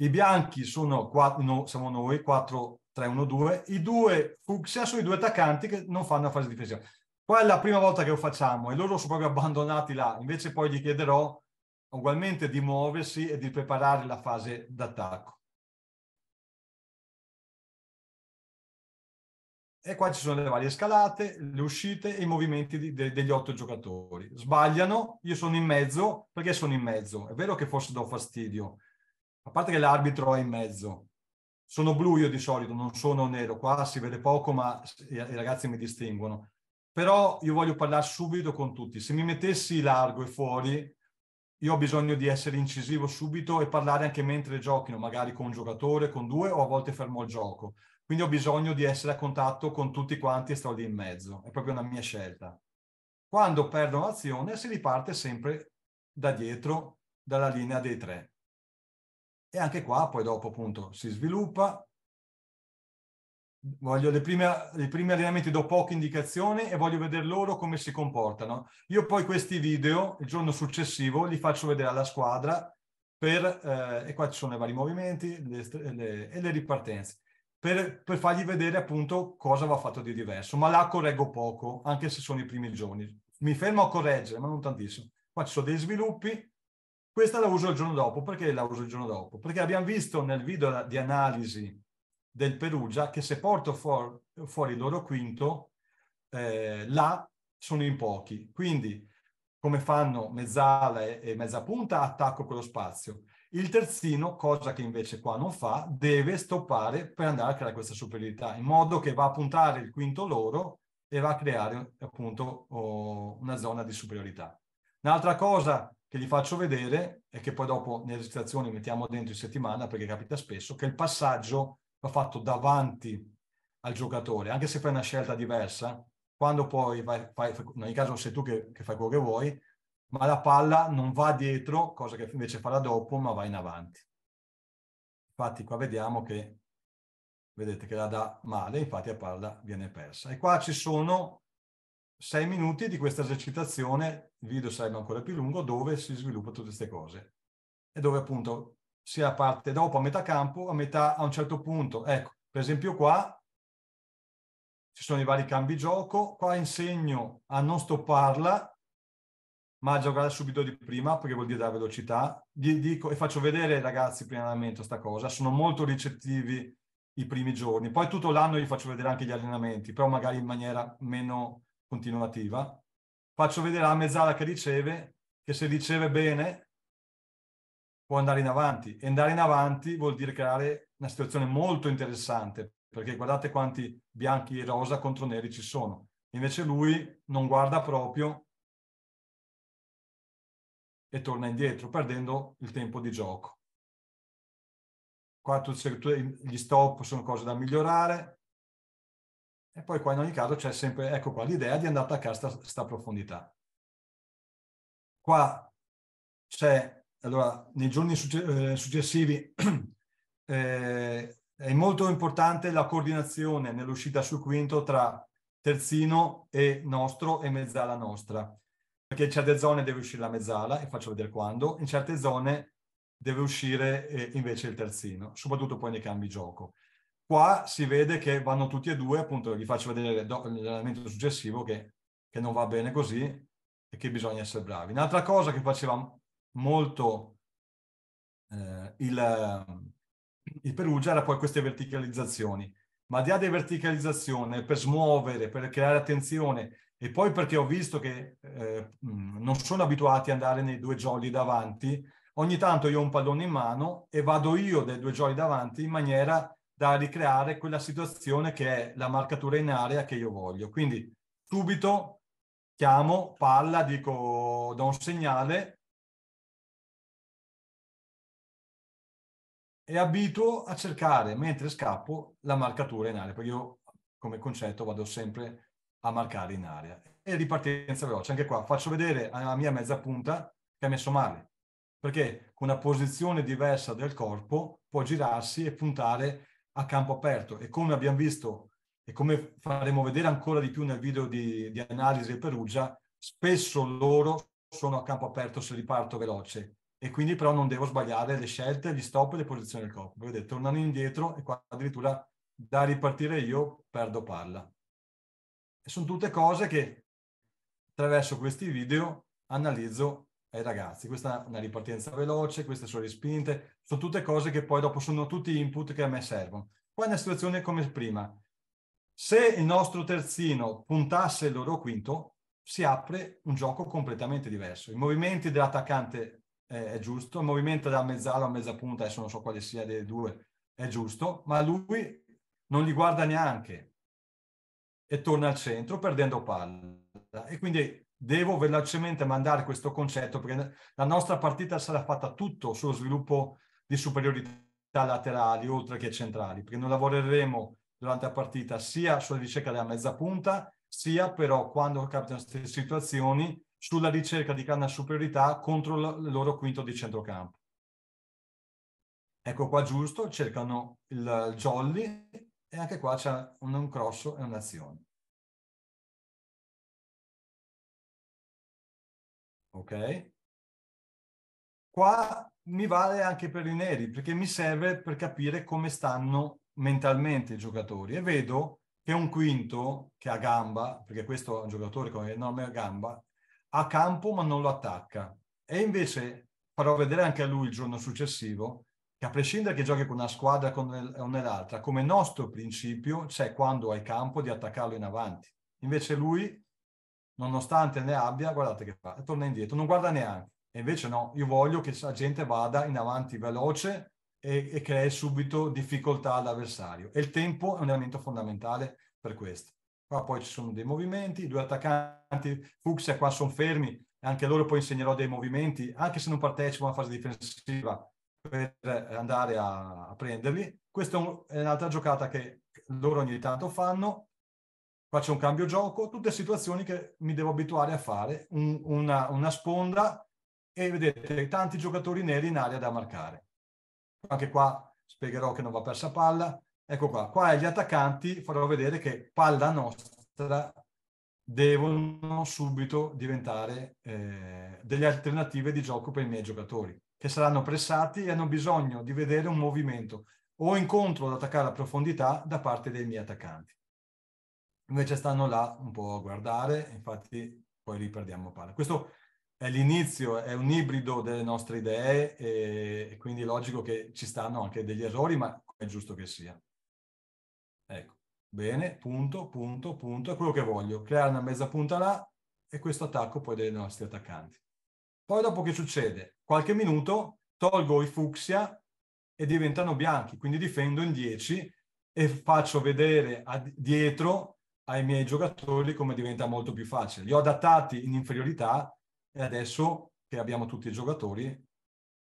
i bianchi sono, 4, no, siamo noi, 4-3-1-2, i due fucsia sono i due attaccanti che non fanno la fase difensiva. Qua è la prima volta che lo facciamo e loro sono proprio abbandonati là, invece poi gli chiederò ugualmente di muoversi e di preparare la fase d'attacco. E qua ci sono le varie scalate, le uscite e i movimenti di, de, degli otto giocatori. Sbagliano, io sono in mezzo, perché sono in mezzo? È vero che forse do fastidio, a parte che l'arbitro è in mezzo, sono blu io di solito, non sono nero, qua si vede poco ma i ragazzi mi distinguono, però io voglio parlare subito con tutti, se mi mettessi largo e fuori io ho bisogno di essere incisivo subito e parlare anche mentre giochino, magari con un giocatore, con due o a volte fermo il gioco. Quindi ho bisogno di essere a contatto con tutti quanti e sto lì in mezzo. È proprio una mia scelta. Quando perdono l'azione si riparte sempre da dietro, dalla linea dei tre. E anche qua poi dopo appunto si sviluppa, voglio le prime, i primi allenamenti do poche indicazioni e voglio vedere loro come si comportano. Io poi questi video il giorno successivo li faccio vedere alla squadra per, eh, e qua ci sono i vari movimenti le, le, e le ripartenze, per, per, fargli vedere appunto cosa va fatto di diverso. Ma là correggo poco, anche se sono i primi giorni. Mi fermo a correggere, ma non tantissimo. Qua ci sono dei sviluppi questa la uso il giorno dopo. Perché la uso il giorno dopo? Perché abbiamo visto nel video di analisi del Perugia che se porto for- fuori il loro quinto, eh, là sono in pochi. Quindi come fanno mezzala e mezza punta, attacco quello spazio. Il terzino, cosa che invece qua non fa, deve stoppare per andare a creare questa superiorità, in modo che va a puntare il quinto loro e va a creare appunto oh, una zona di superiorità. Un'altra cosa che gli faccio vedere e che poi dopo nelle registrazioni mettiamo dentro in settimana perché capita spesso che il passaggio va fatto davanti al giocatore, anche se fai una scelta diversa, quando poi vai, fai, in ogni caso sei tu che, che fai quello che vuoi, ma la palla non va dietro, cosa che invece farà dopo, ma va in avanti. Infatti qua vediamo che, vedete che la dà male, infatti la palla viene persa. E qua ci sono sei minuti di questa esercitazione, il video sarebbe ancora più lungo, dove si sviluppa tutte queste cose e dove appunto sia parte dopo a metà campo, a metà a un certo punto. Ecco, per esempio qua ci sono i vari cambi gioco, qua insegno a non stopparla, ma a giocare subito di prima, perché vuol dire dare velocità. Gli dico e faccio vedere ai ragazzi prima allenamento questa cosa, sono molto ricettivi i primi giorni. Poi tutto l'anno gli faccio vedere anche gli allenamenti, però magari in maniera meno continuativa, faccio vedere la mezzala che riceve che se riceve bene può andare in avanti e andare in avanti vuol dire creare una situazione molto interessante perché guardate quanti bianchi e rosa contro neri ci sono. Invece lui non guarda proprio e torna indietro perdendo il tempo di gioco. Qua gli stop sono cose da migliorare, e poi qua in ogni caso c'è sempre, ecco qua, l'idea di andare a attaccare questa profondità. Qua c'è, allora, nei giorni eh, successivi eh, è molto importante la coordinazione nell'uscita sul quinto tra terzino e nostro e mezzala nostra, perché in certe zone deve uscire la mezzala, e faccio vedere quando, in certe zone deve uscire eh, invece il terzino, soprattutto poi nei cambi gioco. Qua si vede che vanno tutti e due, appunto, vi faccio vedere l'allenamento successivo che, che non va bene così e che bisogna essere bravi. Un'altra cosa che faceva molto eh, il, il Perugia era poi queste verticalizzazioni. Ma di là di verticalizzazione, per smuovere, per creare attenzione, e poi perché ho visto che eh, non sono abituati ad andare nei due jolly davanti, ogni tanto io ho un pallone in mano e vado io dai due jolly davanti in maniera da ricreare quella situazione che è la marcatura in area che io voglio. Quindi subito chiamo, palla, dico, do un segnale e abituo a cercare mentre scappo la marcatura in area, perché io come concetto vado sempre a marcare in area. E ripartenza veloce, anche qua faccio vedere alla mia mezza punta che ha messo male, perché con una posizione diversa del corpo può girarsi e puntare a campo aperto e come abbiamo visto e come faremo vedere ancora di più nel video di, di analisi del Perugia, spesso loro sono a campo aperto se riparto veloce e quindi però non devo sbagliare le scelte, gli stop e le posizioni del corpo. Vedete, tornano indietro e qua addirittura da ripartire io perdo palla. E sono tutte cose che attraverso questi video analizzo eh, ragazzi, questa è una ripartenza veloce, queste sono le spinte, sono tutte cose che poi dopo sono tutti input che a me servono. Poi è una situazione come prima. Se il nostro terzino puntasse il loro quinto, si apre un gioco completamente diverso. I movimenti dell'attaccante eh, è giusto, il movimento da mezzala a mezza punta, adesso non so quale sia dei due, è giusto, ma lui non li guarda neanche e torna al centro perdendo palla. E quindi devo velocemente mandare questo concetto perché la nostra partita sarà fatta tutto sullo sviluppo di superiorità laterali oltre che centrali, perché noi lavoreremo durante la partita sia sulla ricerca della mezza punta, sia però quando capitano queste situazioni sulla ricerca di una superiorità contro il loro quinto di centrocampo. Ecco qua giusto, cercano il jolly e anche qua c'è un, un cross e un'azione. ok? Qua mi vale anche per i neri, perché mi serve per capire come stanno mentalmente i giocatori e vedo che un quinto che ha gamba, perché questo è un giocatore con enorme gamba, ha campo ma non lo attacca. E invece farò vedere anche a lui il giorno successivo che a prescindere che giochi con una squadra o nell'altra, come nostro principio c'è quando hai campo di attaccarlo in avanti. Invece lui nonostante ne abbia, guardate che fa, torna indietro, non guarda neanche. E invece no, io voglio che la gente vada in avanti veloce e, e crei subito difficoltà all'avversario. E il tempo è un elemento fondamentale per questo. Qua poi ci sono dei movimenti, due attaccanti, Fuxia qua sono fermi, anche loro poi insegnerò dei movimenti, anche se non partecipo alla fase difensiva, per andare a, a prenderli. Questa è, un, è un'altra giocata che loro ogni tanto fanno, faccio un cambio gioco, tutte situazioni che mi devo abituare a fare, un, una, una, sponda e vedete tanti giocatori neri in area da marcare. Anche qua spiegherò che non va persa palla. Ecco qua, qua gli attaccanti farò vedere che palla nostra devono subito diventare eh, delle alternative di gioco per i miei giocatori, che saranno pressati e hanno bisogno di vedere un movimento o incontro ad attaccare a profondità da parte dei miei attaccanti invece stanno là un po' a guardare, infatti poi li perdiamo palla. Questo è l'inizio, è un ibrido delle nostre idee e, quindi è logico che ci stanno anche degli errori, ma è giusto che sia. Ecco, bene, punto, punto, punto, è quello che voglio, creare una mezza punta là e questo attacco poi dei nostri attaccanti. Poi dopo che succede? Qualche minuto tolgo i fucsia e diventano bianchi, quindi difendo in 10 e faccio vedere dietro ai miei giocatori come diventa molto più facile. Li ho adattati in inferiorità e adesso che abbiamo tutti i giocatori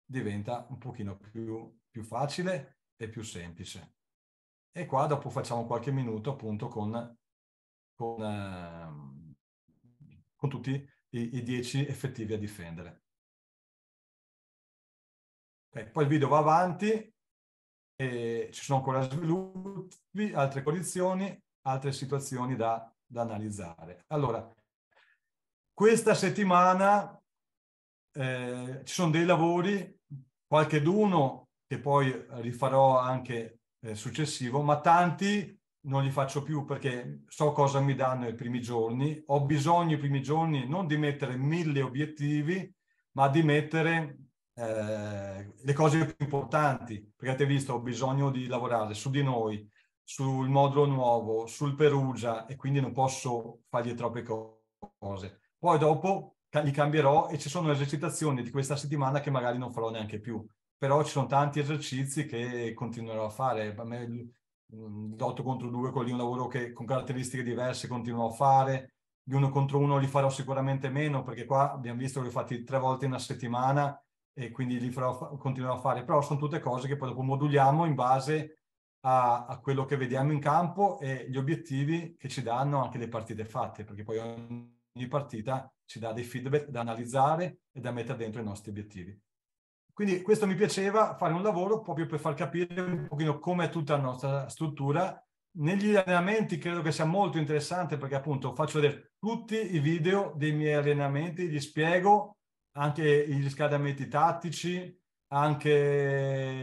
diventa un pochino più, più facile e più semplice. E qua dopo facciamo qualche minuto appunto con, con, eh, con tutti i, i 10 effettivi a difendere. Okay, poi il video va avanti, e ci sono ancora sviluppi, altre condizioni, altre situazioni da, da analizzare. Allora, questa settimana eh, ci sono dei lavori, qualche d'uno che poi rifarò anche eh, successivo, ma tanti non li faccio più perché so cosa mi danno i primi giorni. Ho bisogno i primi giorni non di mettere mille obiettivi, ma di mettere eh, le cose più importanti. Perché avete visto, ho bisogno di lavorare su di noi, sul modulo nuovo, sul Perugia e quindi non posso fargli troppe cose. Poi dopo li cambierò e ci sono esercitazioni di questa settimana che magari non farò neanche più, però ci sono tanti esercizi che continuerò a fare. A me l'8 mm, contro 2 con lì un lavoro che con caratteristiche diverse continuo a fare, di uno contro uno li farò sicuramente meno perché qua abbiamo visto che li ho fatti tre volte in una settimana e quindi li farò, continuerò a fare, però sono tutte cose che poi dopo moduliamo in base a a, a, quello che vediamo in campo e gli obiettivi che ci danno anche le partite fatte, perché poi ogni partita ci dà dei feedback da analizzare e da mettere dentro i nostri obiettivi. Quindi questo mi piaceva fare un lavoro proprio per far capire un pochino è tutta la nostra struttura. Negli allenamenti credo che sia molto interessante perché appunto faccio vedere tutti i video dei miei allenamenti, gli spiego anche gli scadamenti tattici, anche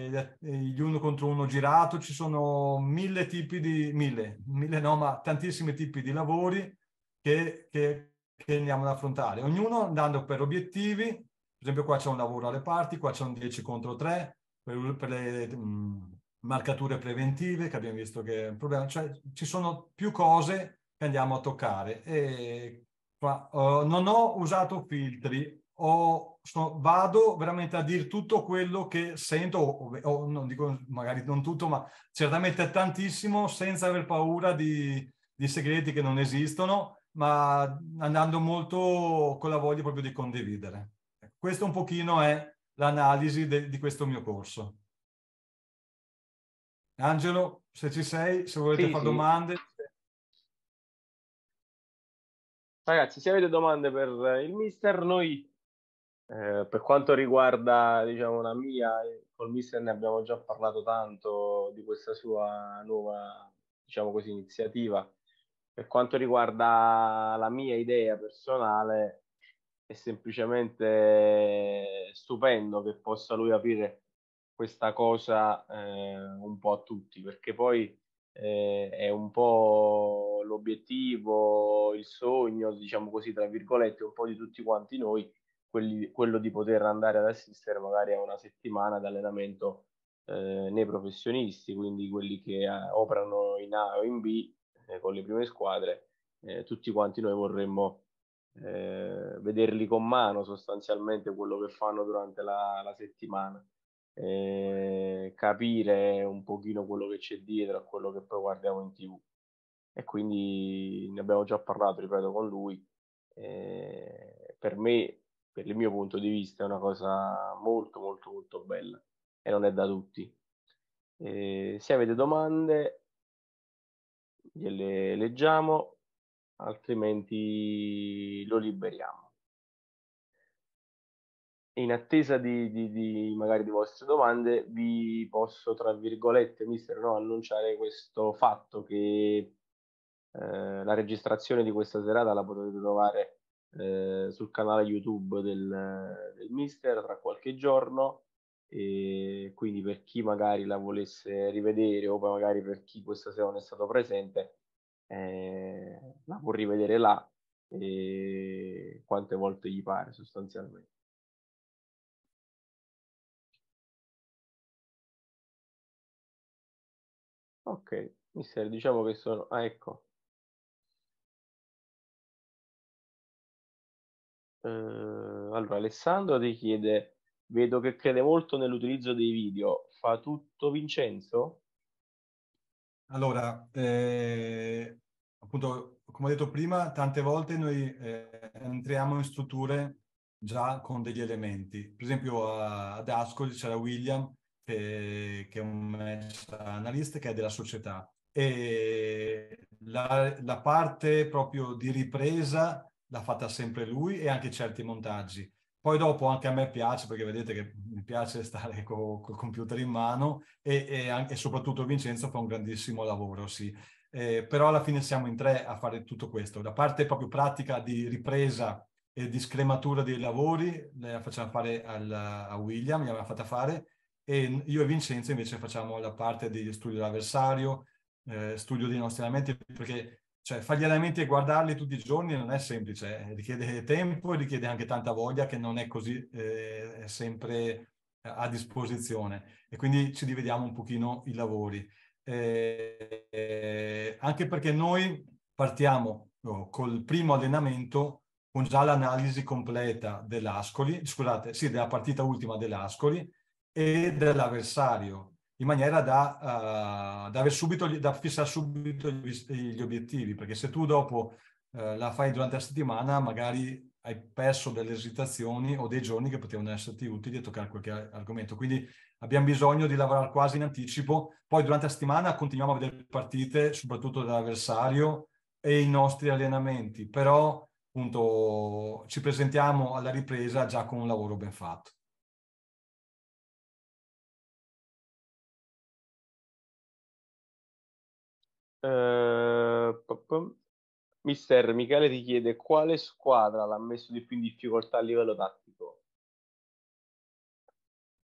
eh, gli uno contro uno girato, ci sono mille tipi di, mille, mille no, ma tantissimi tipi di lavori che, che, che andiamo ad affrontare, ognuno andando per obiettivi, per esempio qua c'è un lavoro alle parti, qua c'è un 10 contro 3 per, per le mh, marcature preventive che abbiamo visto che è un problema, cioè ci sono più cose che andiamo a toccare e qua, uh, non ho usato filtri, ho so, vado veramente a dire tutto quello che sento, o, o, non dico magari non tutto, ma certamente tantissimo, senza aver paura di, di segreti che non esistono, ma andando molto con la voglia proprio di condividere. Questo un pochino è l'analisi de, di questo mio corso. Angelo, se ci sei, se volete sì, fare sì. domande. Ragazzi, se avete domande per il mister, noi eh, per quanto riguarda diciamo, la mia, eh, col mister ne abbiamo già parlato tanto di questa sua nuova diciamo così, iniziativa. Per quanto riguarda la mia idea personale, è semplicemente stupendo che possa lui aprire questa cosa eh, un po' a tutti, perché poi eh, è un po' l'obiettivo, il sogno, diciamo così, tra virgolette, un po' di tutti quanti noi quelli, quello di poter andare ad assistere magari a una settimana di allenamento eh, nei professionisti, quindi quelli che eh, operano in A o in B eh, con le prime squadre, eh, tutti quanti noi vorremmo eh, vederli con mano sostanzialmente quello che fanno durante la, la settimana, eh, capire un pochino quello che c'è dietro a quello che poi guardiamo in tv. E quindi ne abbiamo già parlato, ripeto, con lui. per me per il mio punto di vista è una cosa molto molto molto bella e non è da tutti. Eh, se avete domande gliele leggiamo, altrimenti lo liberiamo. In attesa di, di, di magari di vostre domande vi posso, tra virgolette, mister, no, annunciare questo fatto che eh, la registrazione di questa serata la potete trovare eh, sul canale YouTube del, del Mister tra qualche giorno e quindi per chi magari la volesse rivedere o magari per chi questa sera non è stato presente eh, la può rivedere là e quante volte gli pare sostanzialmente. Ok, mister, diciamo che sono... Ah, ecco, Ehm, allora, Alessandro ti chiede, vedo che crede molto nell'utilizzo dei video, fa tutto Vincenzo? Allora, eh, appunto, come ho detto prima, tante volte noi eh, entriamo in strutture già con degli elementi. Per esempio a, ad Ascoli c'era William, che, che, è un analista che è della società. E la, la parte proprio di ripresa l'ha fatta sempre lui e anche certi montaggi. Poi dopo anche a me piace, perché vedete che mi piace stare co- col computer in mano e, e, anche, e, soprattutto Vincenzo fa un grandissimo lavoro, sì. Eh, però alla fine siamo in tre a fare tutto questo. La parte proprio pratica di ripresa e di scrematura dei lavori la facciamo fare al, a William, l'abbiamo fatta fare, e io e Vincenzo invece facciamo la parte di studio dell'avversario, eh, studio dei nostri allenamenti, perché cioè fare gli allenamenti e guardarli tutti i giorni non è semplice, eh. richiede tempo e richiede anche tanta voglia che non è così eh, sempre eh, a disposizione e quindi ci rivediamo un pochino i lavori. eh, anche perché noi partiamo oh, col primo allenamento con già l'analisi completa dell'Ascoli, scusate, sì, della partita ultima dell'Ascoli e dell'avversario in maniera da, uh, subito, da fissare subito gli, obiettivi, perché se tu dopo uh, la fai durante la settimana, magari hai perso delle esitazioni o dei giorni che potevano esserti utili a toccare qualche argomento. Quindi abbiamo bisogno di lavorare quasi in anticipo. Poi durante la settimana continuiamo a vedere partite, soprattutto dall'avversario e i nostri allenamenti, però appunto ci presentiamo alla ripresa già con un lavoro ben fatto. Uh, Mister Michele ti chiede quale squadra l'ha messo di più in difficoltà a livello tattico.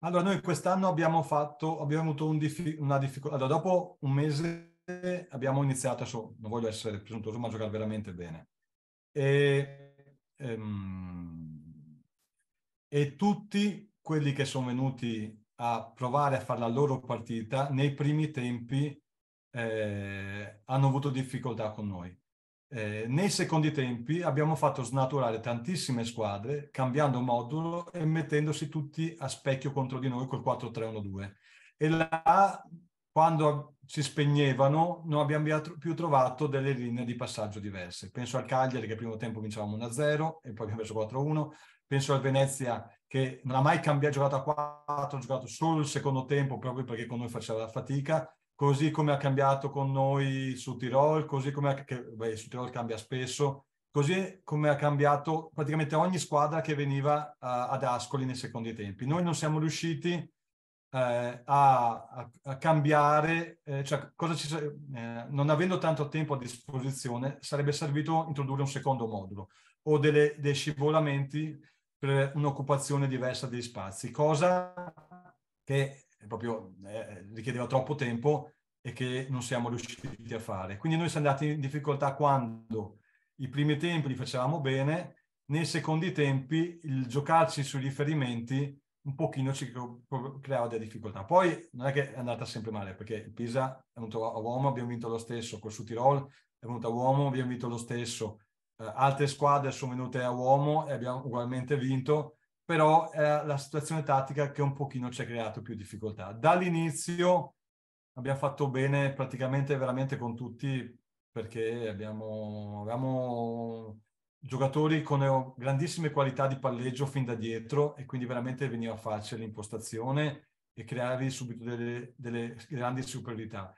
Allora, noi quest'anno abbiamo fatto, abbiamo avuto un diffi- una difficoltà. Allora, dopo un mese abbiamo iniziato, adesso non voglio essere presuntuoso, ma a giocare veramente bene. E, ehm, e tutti quelli che sono venuti a provare a fare la loro partita nei primi tempi eh, hanno avuto difficoltà con noi. Eh, nei secondi tempi abbiamo fatto snaturare tantissime squadre cambiando modulo e mettendosi tutti a specchio contro di noi col 4-3-1-2. E là, quando si spegnevano, non abbiamo più trovato delle linee di passaggio diverse. Penso al Cagliari che primo tempo vincevamo 1-0 e poi abbiamo perso 4-1. Penso al Venezia che non ha mai cambiato, giocato a 4, ha giocato solo il secondo tempo proprio perché con noi faceva la fatica così come ha cambiato con noi su Tirol, così come ha, che, beh, su Tirol cambia spesso, così come ha cambiato praticamente ogni squadra che veniva uh, ad Ascoli nei secondi tempi. Noi non siamo riusciti uh, a, a, cambiare, eh, cioè ci, eh, non avendo tanto tempo a disposizione, sarebbe servito introdurre un secondo modulo o delle, dei scivolamenti per un'occupazione diversa degli spazi, cosa che proprio eh, eh, richiedeva troppo tempo e che non siamo riusciti a fare. Quindi noi siamo andati in difficoltà quando i primi tempi li facevamo bene, nei secondi tempi il giocarci sui riferimenti un pochino ci creava delle difficoltà. Poi non è che è andata sempre male, perché il Pisa è venuto a uomo, abbiamo vinto lo stesso, col Sud Tirol è venuto a uomo, abbiamo vinto lo stesso, eh, altre squadre sono venute a uomo e abbiamo ugualmente vinto, però è eh, la situazione tattica che un pochino ci ha creato più difficoltà. Dall'inizio abbiamo fatto bene praticamente veramente con tutti perché abbiamo, abbiamo giocatori con eh, grandissime qualità di palleggio fin da dietro e quindi veramente veniva facile l'impostazione e creare subito delle, delle grandi superiorità.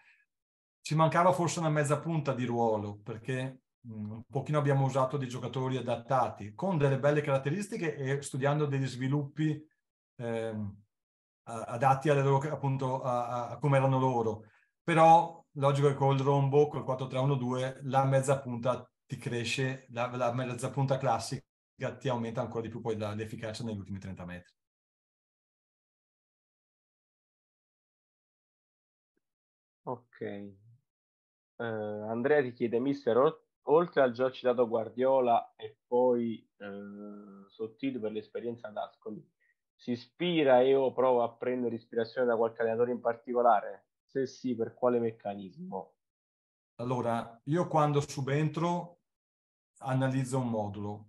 Ci mancava forse una mezza punta di ruolo perché Mm, un pochino abbiamo usato dei giocatori adattati con delle belle caratteristiche e studiando degli sviluppi eh, adatti loro, appunto a, a, come erano loro. Però logico che col rombo, col 4-3-1-2, la mezza punta ti cresce, la, la mezza punta classica ti aumenta ancora di più poi la, l'efficacia negli ultimi 30 metri. Ok. Uh, Andrea ti chiede, mister, oltre al già citato Guardiola e poi eh, Sottile per l'esperienza ad Ascoli, si ispira e io provo a prendere ispirazione da qualche allenatore in particolare? Se sì, per quale meccanismo? Allora, io quando subentro analizzo un modulo.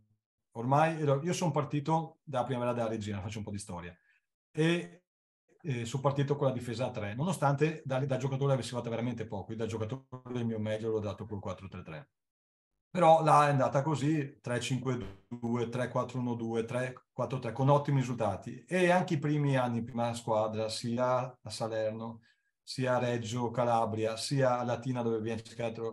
Ormai io sono partito da Primavera della Regina, faccio un po' di storia, e eh, sono partito con la difesa a 3, nonostante da, da giocatore avessi fatto veramente poco, io da giocatore il mio meglio l'ho dato col 4-3-3. Però là è andata così, 3-5-2, 3-4-1-2, 3-4-3, con ottimi risultati. E anche i primi anni in prima squadra, sia a Salerno, sia a Reggio Calabria, sia a Latina dove viene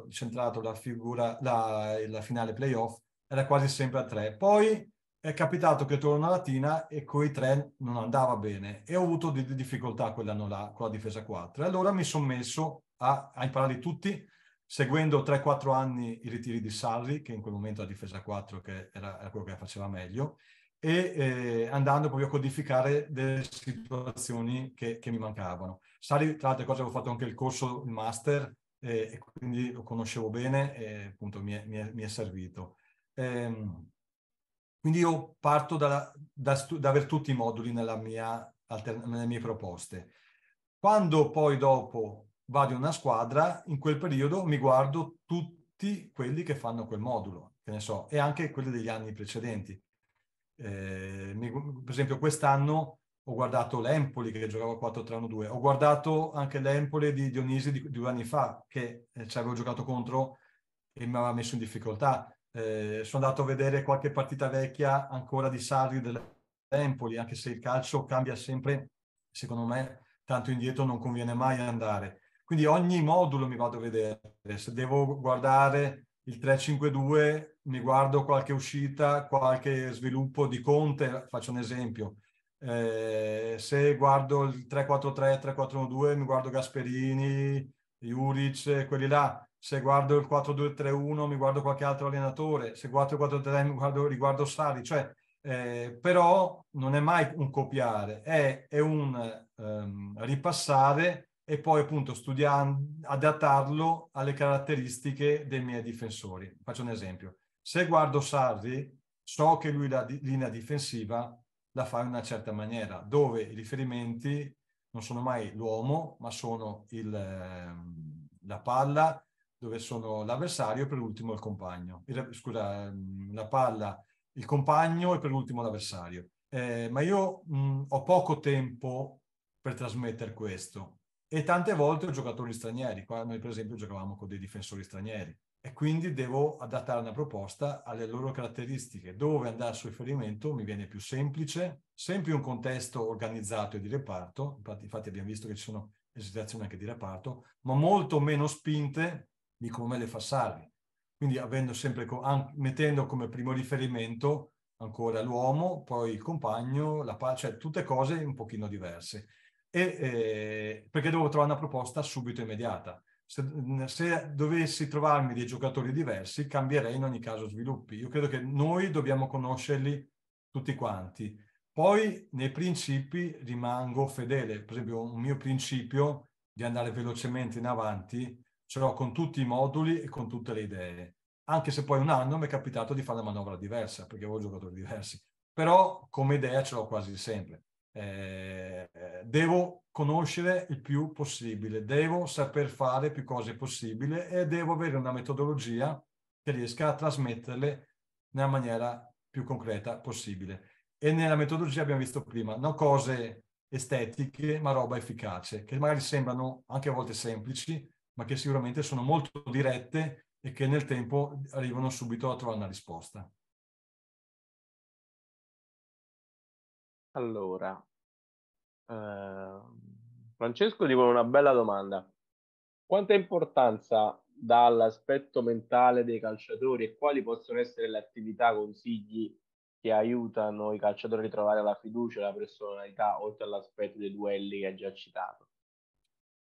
centrato, la figura, la, la finale playoff, era quasi sempre a 3. Poi è capitato che torno a Latina e coi tre non andava bene e ho avuto di difficoltà quell'anno là con la difesa 4. E allora mi sono messo a, a imparare tutti seguendo 3-4 anni i ritiri di Sarri, che in quel momento la difesa 4 che era, era quello che faceva meglio, e eh, andando proprio a codificare delle situazioni che, che mi mancavano. Sarri, tra altre cose, avevo fatto anche il corso il master eh, e quindi lo conoscevo bene e appunto mi è, mi è, mi è servito. Ehm, quindi io parto da, da, stu- da aver tutti i moduli mia, alter- nelle mie proposte. Quando poi dopo vado in una squadra, in quel periodo mi guardo tutti quelli che fanno quel modulo, che ne so, e anche quelli degli anni precedenti. Eh, mi, per esempio quest'anno ho guardato l'Empoli che giocava 4-3-1-2, ho guardato anche l'Empoli di Dionisi di, di due anni fa che eh, ci avevo giocato contro e mi aveva messo in difficoltà. Eh, sono andato a vedere qualche partita vecchia ancora di Sarri dell'Empoli, anche se il calcio cambia sempre, secondo me tanto indietro non conviene mai andare. Quindi ogni modulo mi vado a vedere. Se devo guardare il 352, mi guardo qualche uscita, qualche sviluppo di Conte, faccio un esempio. Eh, se guardo il 343, 342, mi guardo Gasperini, Juric, quelli là. Se guardo il 4231, mi guardo qualche altro allenatore. Se guardo il 443, mi guardo, riguardo Sari. Cioè, eh, però non è mai un copiare, è, è un um, ripassare e poi appunto studiando, adattarlo alle caratteristiche dei miei difensori. Faccio un esempio. Se guardo Sarri, so che lui la linea difensiva la fa in una certa maniera, dove i riferimenti non sono mai l'uomo, ma sono il, ehm, la palla, dove sono l'avversario e per ultimo il compagno. Il, scusa, ehm, la palla, il compagno e per ultimo l'avversario. Eh, ma io mh, ho poco tempo per trasmettere questo e tante volte ho giocatori stranieri, qua noi per esempio giocavamo con dei difensori stranieri e quindi devo adattare una proposta alle loro caratteristiche, dove andare sul riferimento mi viene più semplice, sempre in un contesto organizzato e di reparto, infatti, infatti abbiamo visto che ci sono esitazioni anche di reparto, ma molto meno spinte di come le fa Sarri. Quindi avendo sempre, an- mettendo come primo riferimento ancora l'uomo, poi il compagno, la pace, cioè tutte cose un pochino diverse e, eh, perché devo trovare una proposta subito immediata. Se, mm, se, dovessi trovarmi dei giocatori diversi, cambierei in ogni caso sviluppi. Io credo che noi dobbiamo conoscerli tutti quanti. Poi nei principi rimango fedele. Per esempio, un mio principio di andare velocemente in avanti ce l'ho con tutti i moduli e con tutte le idee. Anche se poi un anno mi è capitato di fare una manovra diversa perché avevo giocatori diversi. Però come idea ce l'ho quasi sempre eh, devo conoscere il più possibile, devo saper fare più cose possibile e devo avere una metodologia che riesca a trasmetterle nella maniera più concreta possibile. E nella metodologia abbiamo visto prima, non cose estetiche, ma roba efficace, che magari sembrano anche a volte semplici, ma che sicuramente sono molto dirette e che nel tempo arrivano subito a trovare una risposta. Allora, eh, Francesco ti pone una bella domanda. Quanta importanza dà l'aspetto mentale dei calciatori e quali possono essere le attività, consigli che aiutano i calciatori a ritrovare la fiducia e la personalità, oltre all'aspetto dei duelli che hai già citato?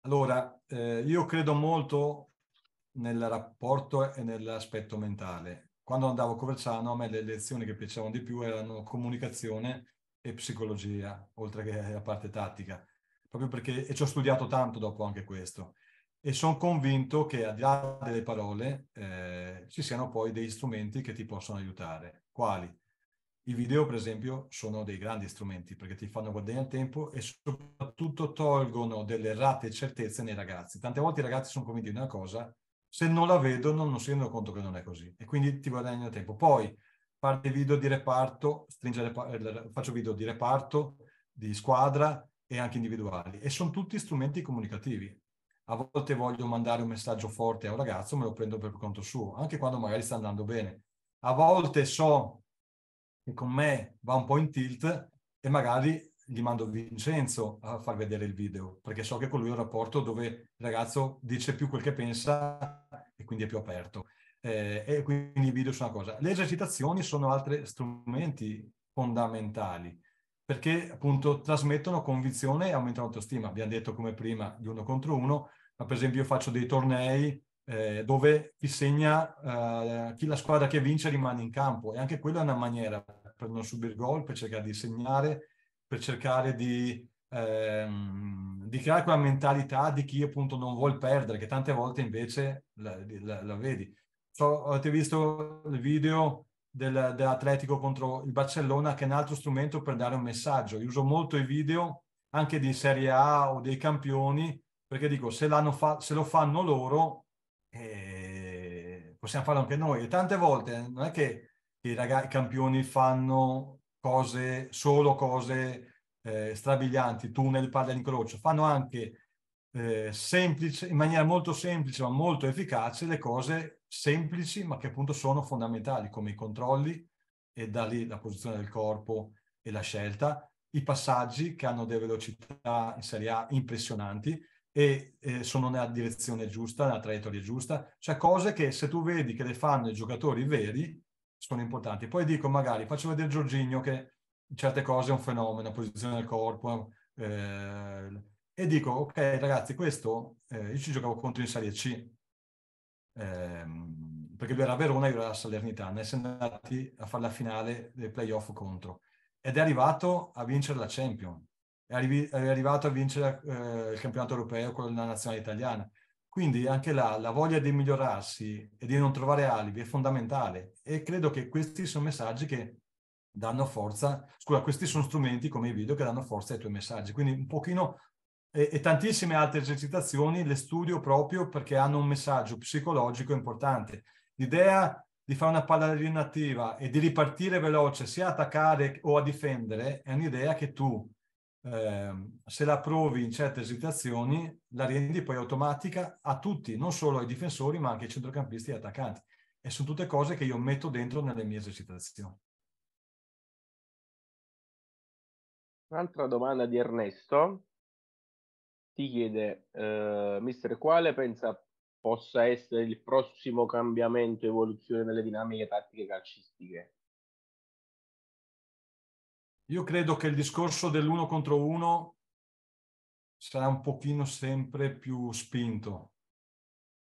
Allora, eh, io credo molto nel rapporto e nell'aspetto mentale. Quando andavo a Coversano, a me le lezioni che piacevano di più erano comunicazione e psicologia, oltre che la parte tattica, proprio perché e ci ho studiato tanto dopo anche questo. E sono convinto che al di là delle parole eh, ci siano poi degli strumenti che ti possono aiutare. Quali? I video, per esempio, sono dei grandi strumenti perché ti fanno guadagnare tempo e soprattutto tolgono delle errate certezze nei ragazzi. Tante volte i ragazzi sono convinti di una cosa, se non la vedono non si rendono conto che non è così e quindi ti guadagnano tempo. Poi fare video di reparto, stringere, eh, faccio video di reparto, di squadra e anche individuali. E sono tutti strumenti comunicativi. A volte voglio mandare un messaggio forte a un ragazzo, me lo prendo per conto suo, anche quando magari sta andando bene. A volte so che con me va un po' in tilt e magari gli mando Vincenzo a far vedere il video, perché so che con lui è un rapporto dove il ragazzo dice più quel che pensa e quindi è più aperto eh, e quindi i video sono una cosa. Le esercitazioni sono altri strumenti fondamentali perché appunto trasmettono convinzione e aumentano l'autostima. Abbiamo detto come prima di uno contro uno, ma per esempio io faccio dei tornei eh, dove chi segna, eh, chi la squadra che vince rimane in campo e anche quella è una maniera per non subire gol, per cercare di segnare, per cercare di, ehm, di creare quella mentalità di chi appunto non vuole perdere, che tante volte invece la, la, la vedi so, avete visto il video del, dell'Atletico contro il Barcellona che è un altro strumento per dare un messaggio. Io uso molto i video anche di Serie A o dei campioni perché dico se, fa, se lo fanno loro eh, possiamo farlo anche noi. E tante volte non è che i, ragazzi, i campioni fanno cose, solo cose eh, strabilianti, tunnel, palla di incrocio, fanno anche eh, semplice, in maniera molto semplice ma molto efficace le cose semplici ma che appunto sono fondamentali come i controlli e da lì la posizione del corpo e la scelta, i passaggi che hanno delle velocità in Serie A impressionanti e eh, sono nella direzione giusta, nella traiettoria giusta, cioè cose che se tu vedi che le fanno i giocatori veri sono importanti. Poi dico magari, faccio vedere Giorginio che in certe cose è un fenomeno, posizione del corpo, eh, e dico, ok ragazzi, questo eh, io ci giocavo contro in Serie C, ehm, perché lui era a Verona e io era a Salernitana, e siamo andati a fare la finale dei playoff contro. Ed è arrivato a vincere la Champions, è, arri- è arrivato a vincere eh, il campionato europeo con la nazionale italiana. Quindi anche là la voglia di migliorarsi e di non trovare alibi è fondamentale e credo che questi sono messaggi che danno forza, scusa, questi sono strumenti come i video che danno forza ai tuoi messaggi. Quindi un pochino e, e, tantissime altre esercitazioni le studio proprio perché hanno un messaggio psicologico importante. L'idea di fare una palla attiva e di ripartire veloce sia a attaccare o a difendere è un'idea che tu, eh, se la provi in certe esercitazioni, la rendi poi automatica a tutti, non solo ai difensori ma anche ai centrocampisti e attaccanti. E sono tutte cose che io metto dentro nelle mie esercitazioni. Un'altra domanda di Ernesto ti chiede, eh, mister, quale pensa possa essere il prossimo cambiamento e evoluzione delle dinamiche tattiche calcistiche? Io credo che il discorso dell'uno contro uno sarà un pochino sempre più spinto,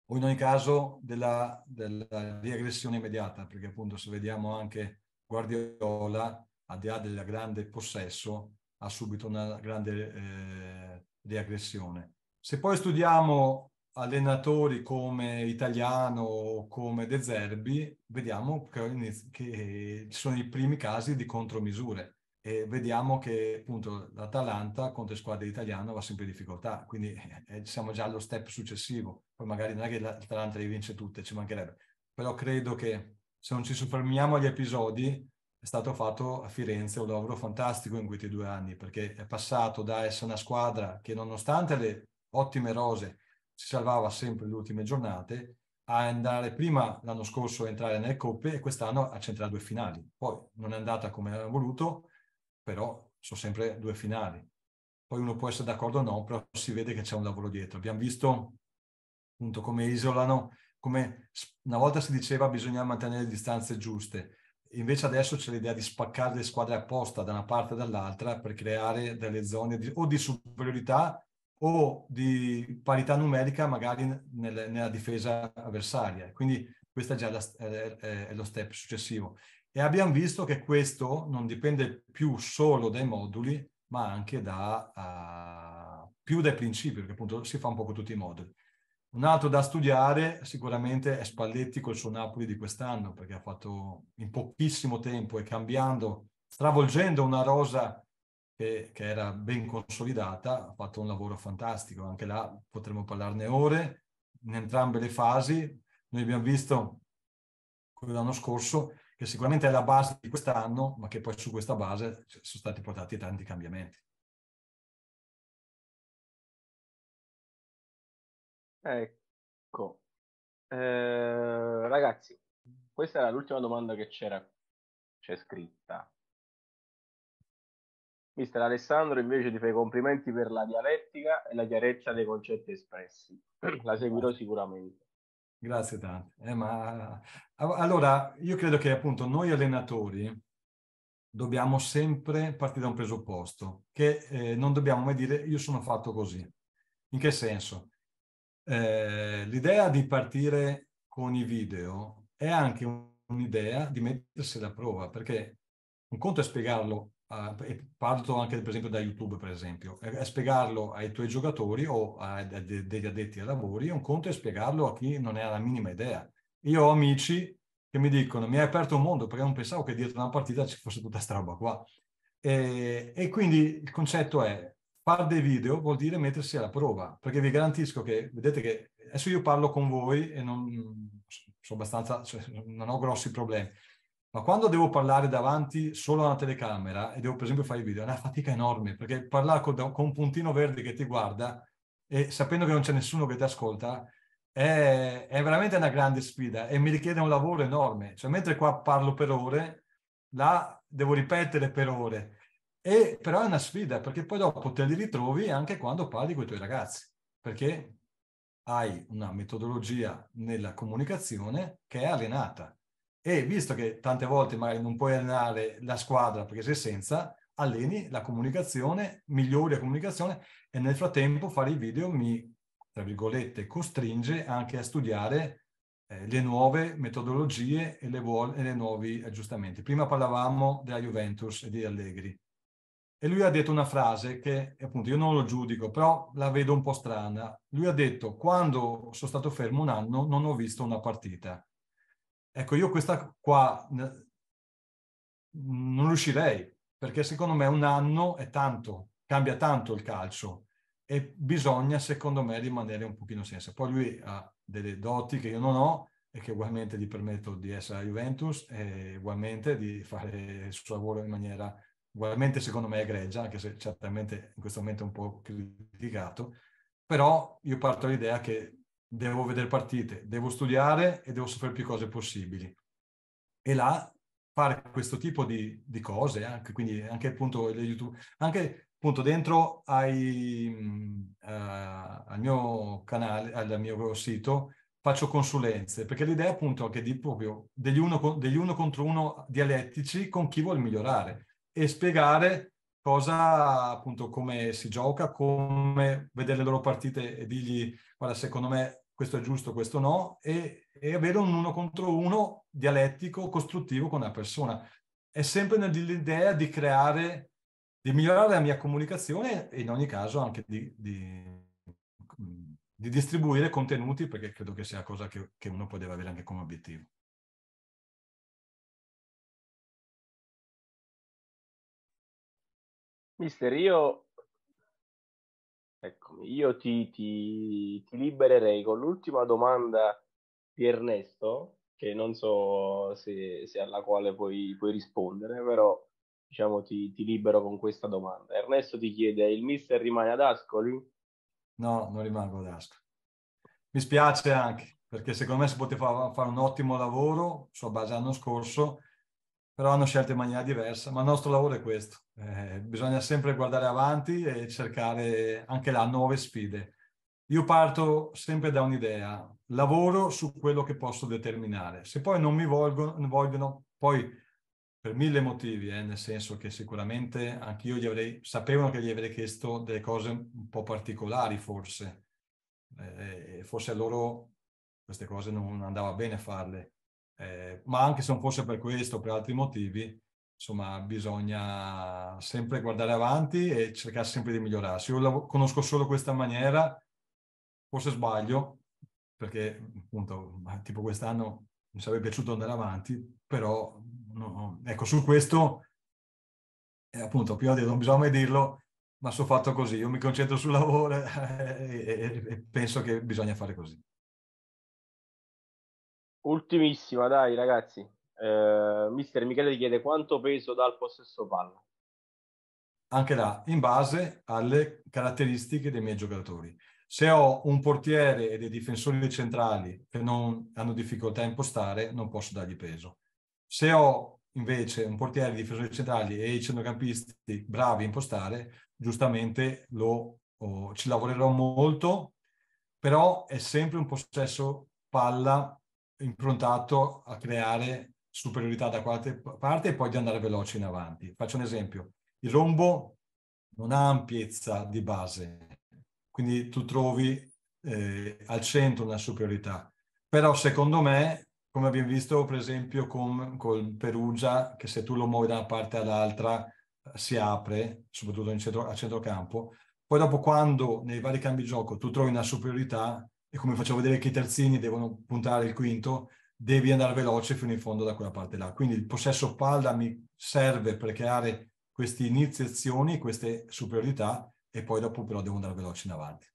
o in ogni caso della, della riaggressione immediata, perché appunto se vediamo anche Guardiola, al di là del grande possesso, ha subito una grande eh, di aggressione. Se poi studiamo allenatori come Italiano o come De Zerbi, vediamo che, che ci sono i primi casi di contromisure e vediamo che appunto l'Atalanta contro le squadre italiane va sempre in difficoltà, quindi eh, eh, siamo già allo step successivo, poi magari non è che l'Atalanta le vince tutte, ci mancherebbe, però credo che se non ci soffermiamo agli episodi è stato fatto a Firenze un lavoro fantastico in questi due anni, perché è passato da essere una squadra che nonostante le ottime rose si salvava sempre le ultime giornate, a andare prima l'anno scorso a entrare nelle coppe e quest'anno a centrare due finali. Poi non è andata come aveva voluto, però sono sempre due finali. Poi uno può essere d'accordo o no, però si vede che c'è un lavoro dietro. Abbiamo visto appunto come isolano, come una volta si diceva bisogna mantenere le distanze giuste, Invece adesso c'è l'idea di spaccare le squadre apposta da una parte e dall'altra per creare delle zone di, o di superiorità o di parità numerica magari nel, nella difesa avversaria. Quindi questo è già la, è, è lo step successivo. E abbiamo visto che questo non dipende più solo dai moduli, ma anche da, uh, più dai principi, perché appunto si fa un po' con tutti i moduli. Un altro da studiare sicuramente è Spalletti col suo Napoli di quest'anno, perché ha fatto in pochissimo tempo e cambiando, stravolgendo una rosa che, che era ben consolidata, ha fatto un lavoro fantastico. Anche là potremmo parlarne ore, in entrambe le fasi. Noi abbiamo visto quello dell'anno scorso, che sicuramente è la base di quest'anno, ma che poi su questa base sono stati portati tanti cambiamenti. Ecco, eh, ragazzi, questa era l'ultima domanda che c'era, c'è scritta. Mister Alessandro invece ti fa i complimenti per la dialettica e la chiarezza dei concetti espressi. La seguirò sicuramente. Grazie tante. Eh, ma... Allora, io credo che appunto noi allenatori dobbiamo sempre partire da un presupposto, che eh, non dobbiamo mai dire io sono fatto così. In che senso? Eh, l'idea di partire con i video è anche un'idea di mettersi alla prova, perché un conto è spiegarlo, a, e parlo anche per esempio da YouTube, per esempio, è, è spiegarlo ai tuoi giocatori o a, a de, degli addetti ai lavori, un conto è spiegarlo a chi non ne ha la minima idea. Io ho amici che mi dicono mi hai aperto un mondo perché non pensavo che dietro una partita ci fosse tutta questa roba qua. E, e quindi il concetto è fare dei video vuol dire mettersi alla prova, perché vi garantisco che, vedete che adesso io parlo con voi e non, cioè, non ho grossi problemi, ma quando devo parlare davanti solo a una telecamera e devo per esempio fare i video, è una fatica enorme, perché parlare con, con un puntino verde che ti guarda e sapendo che non c'è nessuno che ti ascolta, è, è veramente una grande sfida e mi richiede un lavoro enorme. Cioè, mentre qua parlo per ore, là devo ripetere per ore e, però è una sfida perché poi dopo te li ritrovi anche quando parli con i tuoi ragazzi, perché hai una metodologia nella comunicazione che è allenata. E visto che tante volte magari non puoi allenare la squadra perché sei senza, alleni la comunicazione, migliori la comunicazione e nel frattempo fare i video mi, tra virgolette, costringe anche a studiare eh, le nuove metodologie e, le, vuol- e le nuovi aggiustamenti. Prima parlavamo della Juventus e di Allegri e lui ha detto una frase che appunto io non lo giudico, però la vedo un po' strana. Lui ha detto quando sono stato fermo un anno non ho visto una partita. Ecco, io questa qua non riuscirei, perché secondo me un anno è tanto, cambia tanto il calcio e bisogna secondo me rimanere un pochino senza. Poi lui ha delle doti che io non ho e che ugualmente gli permetto di essere a Juventus e ugualmente di fare il suo lavoro in maniera ugualmente secondo me è greggia, anche se certamente in questo momento è un po' criticato, però io parto dall'idea che devo vedere partite, devo studiare e devo sapere più cose possibili. E là fare questo tipo di, di cose, anche, quindi anche appunto le YouTube, anche appunto dentro ai, uh, al mio canale, al mio sito, faccio consulenze, perché l'idea è appunto anche di proprio degli uno, degli uno contro uno dialettici con chi vuole migliorare e spiegare cosa appunto come si gioca, come vedere le loro partite e dirgli guarda secondo me questo è giusto, questo no e, e avere un uno contro uno dialettico, costruttivo con la persona. È sempre nell'idea di creare, di migliorare la mia comunicazione e in ogni caso anche di, di, di distribuire contenuti perché credo che sia cosa che, che uno poteva avere anche come obiettivo. Mister, io, eccomi, io ti, ti, ti libererei con l'ultima domanda di Ernesto, che non so se, se alla quale puoi, puoi, rispondere, però diciamo ti, ti, libero con questa domanda. Ernesto ti chiede, il mister rimane ad Ascoli? No, non rimango ad Ascoli. Mi spiace anche, perché secondo me si poteva fare un ottimo lavoro su base l'anno scorso, però hanno scelto in maniera diversa, ma il nostro lavoro è questo. Eh, bisogna sempre guardare avanti e cercare anche là nuove sfide. Io parto sempre da un'idea, lavoro su quello che posso determinare. Se poi non mi vogliono, vogliono poi per mille motivi, eh, nel senso che sicuramente anche io gli avrei, sapevano che gli avrei chiesto delle cose un po' particolari forse, eh, forse a loro queste cose non andava bene farle eh, ma anche se non fosse per questo o per altri motivi, insomma, bisogna sempre guardare avanti e cercare sempre di migliorarsi. Io la conosco solo questa maniera, forse sbaglio, perché appunto, tipo quest'anno mi sarebbe piaciuto andare avanti, però no. ecco, su questo, eh, appunto, prima di non bisogna mai dirlo, ma sono fatto così, io mi concentro sul lavoro e, e, e penso che bisogna fare così. Ultimissima, dai ragazzi. Eh, mister Michele ti chiede quanto peso dà il possesso palla. Anche là, in base alle caratteristiche dei miei giocatori. Se ho un portiere e dei difensori centrali che non hanno difficoltà a impostare, non posso dargli peso. Se ho invece un portiere, difensori centrali e i centrocampisti bravi a impostare, giustamente lo, oh, ci lavorerò molto, però è sempre un possesso palla improntato a creare superiorità da qualche parte e poi di andare veloce in avanti. Faccio un esempio. Il rombo non ha ampiezza di base, quindi tu trovi eh, al centro una superiorità. Però secondo me, come abbiamo visto per esempio con, con Perugia, che se tu lo muovi da una parte all'altra eh, si apre, soprattutto centro, a centrocampo, poi dopo quando nei vari cambi gioco tu trovi una superiorità, e come facciamo vedere che i terzini devono puntare il quinto, devi andare veloce fino in fondo da quella parte là. Quindi il possesso palla mi serve per creare queste iniziazioni, queste superiorità e poi dopo però devo andare veloce in avanti.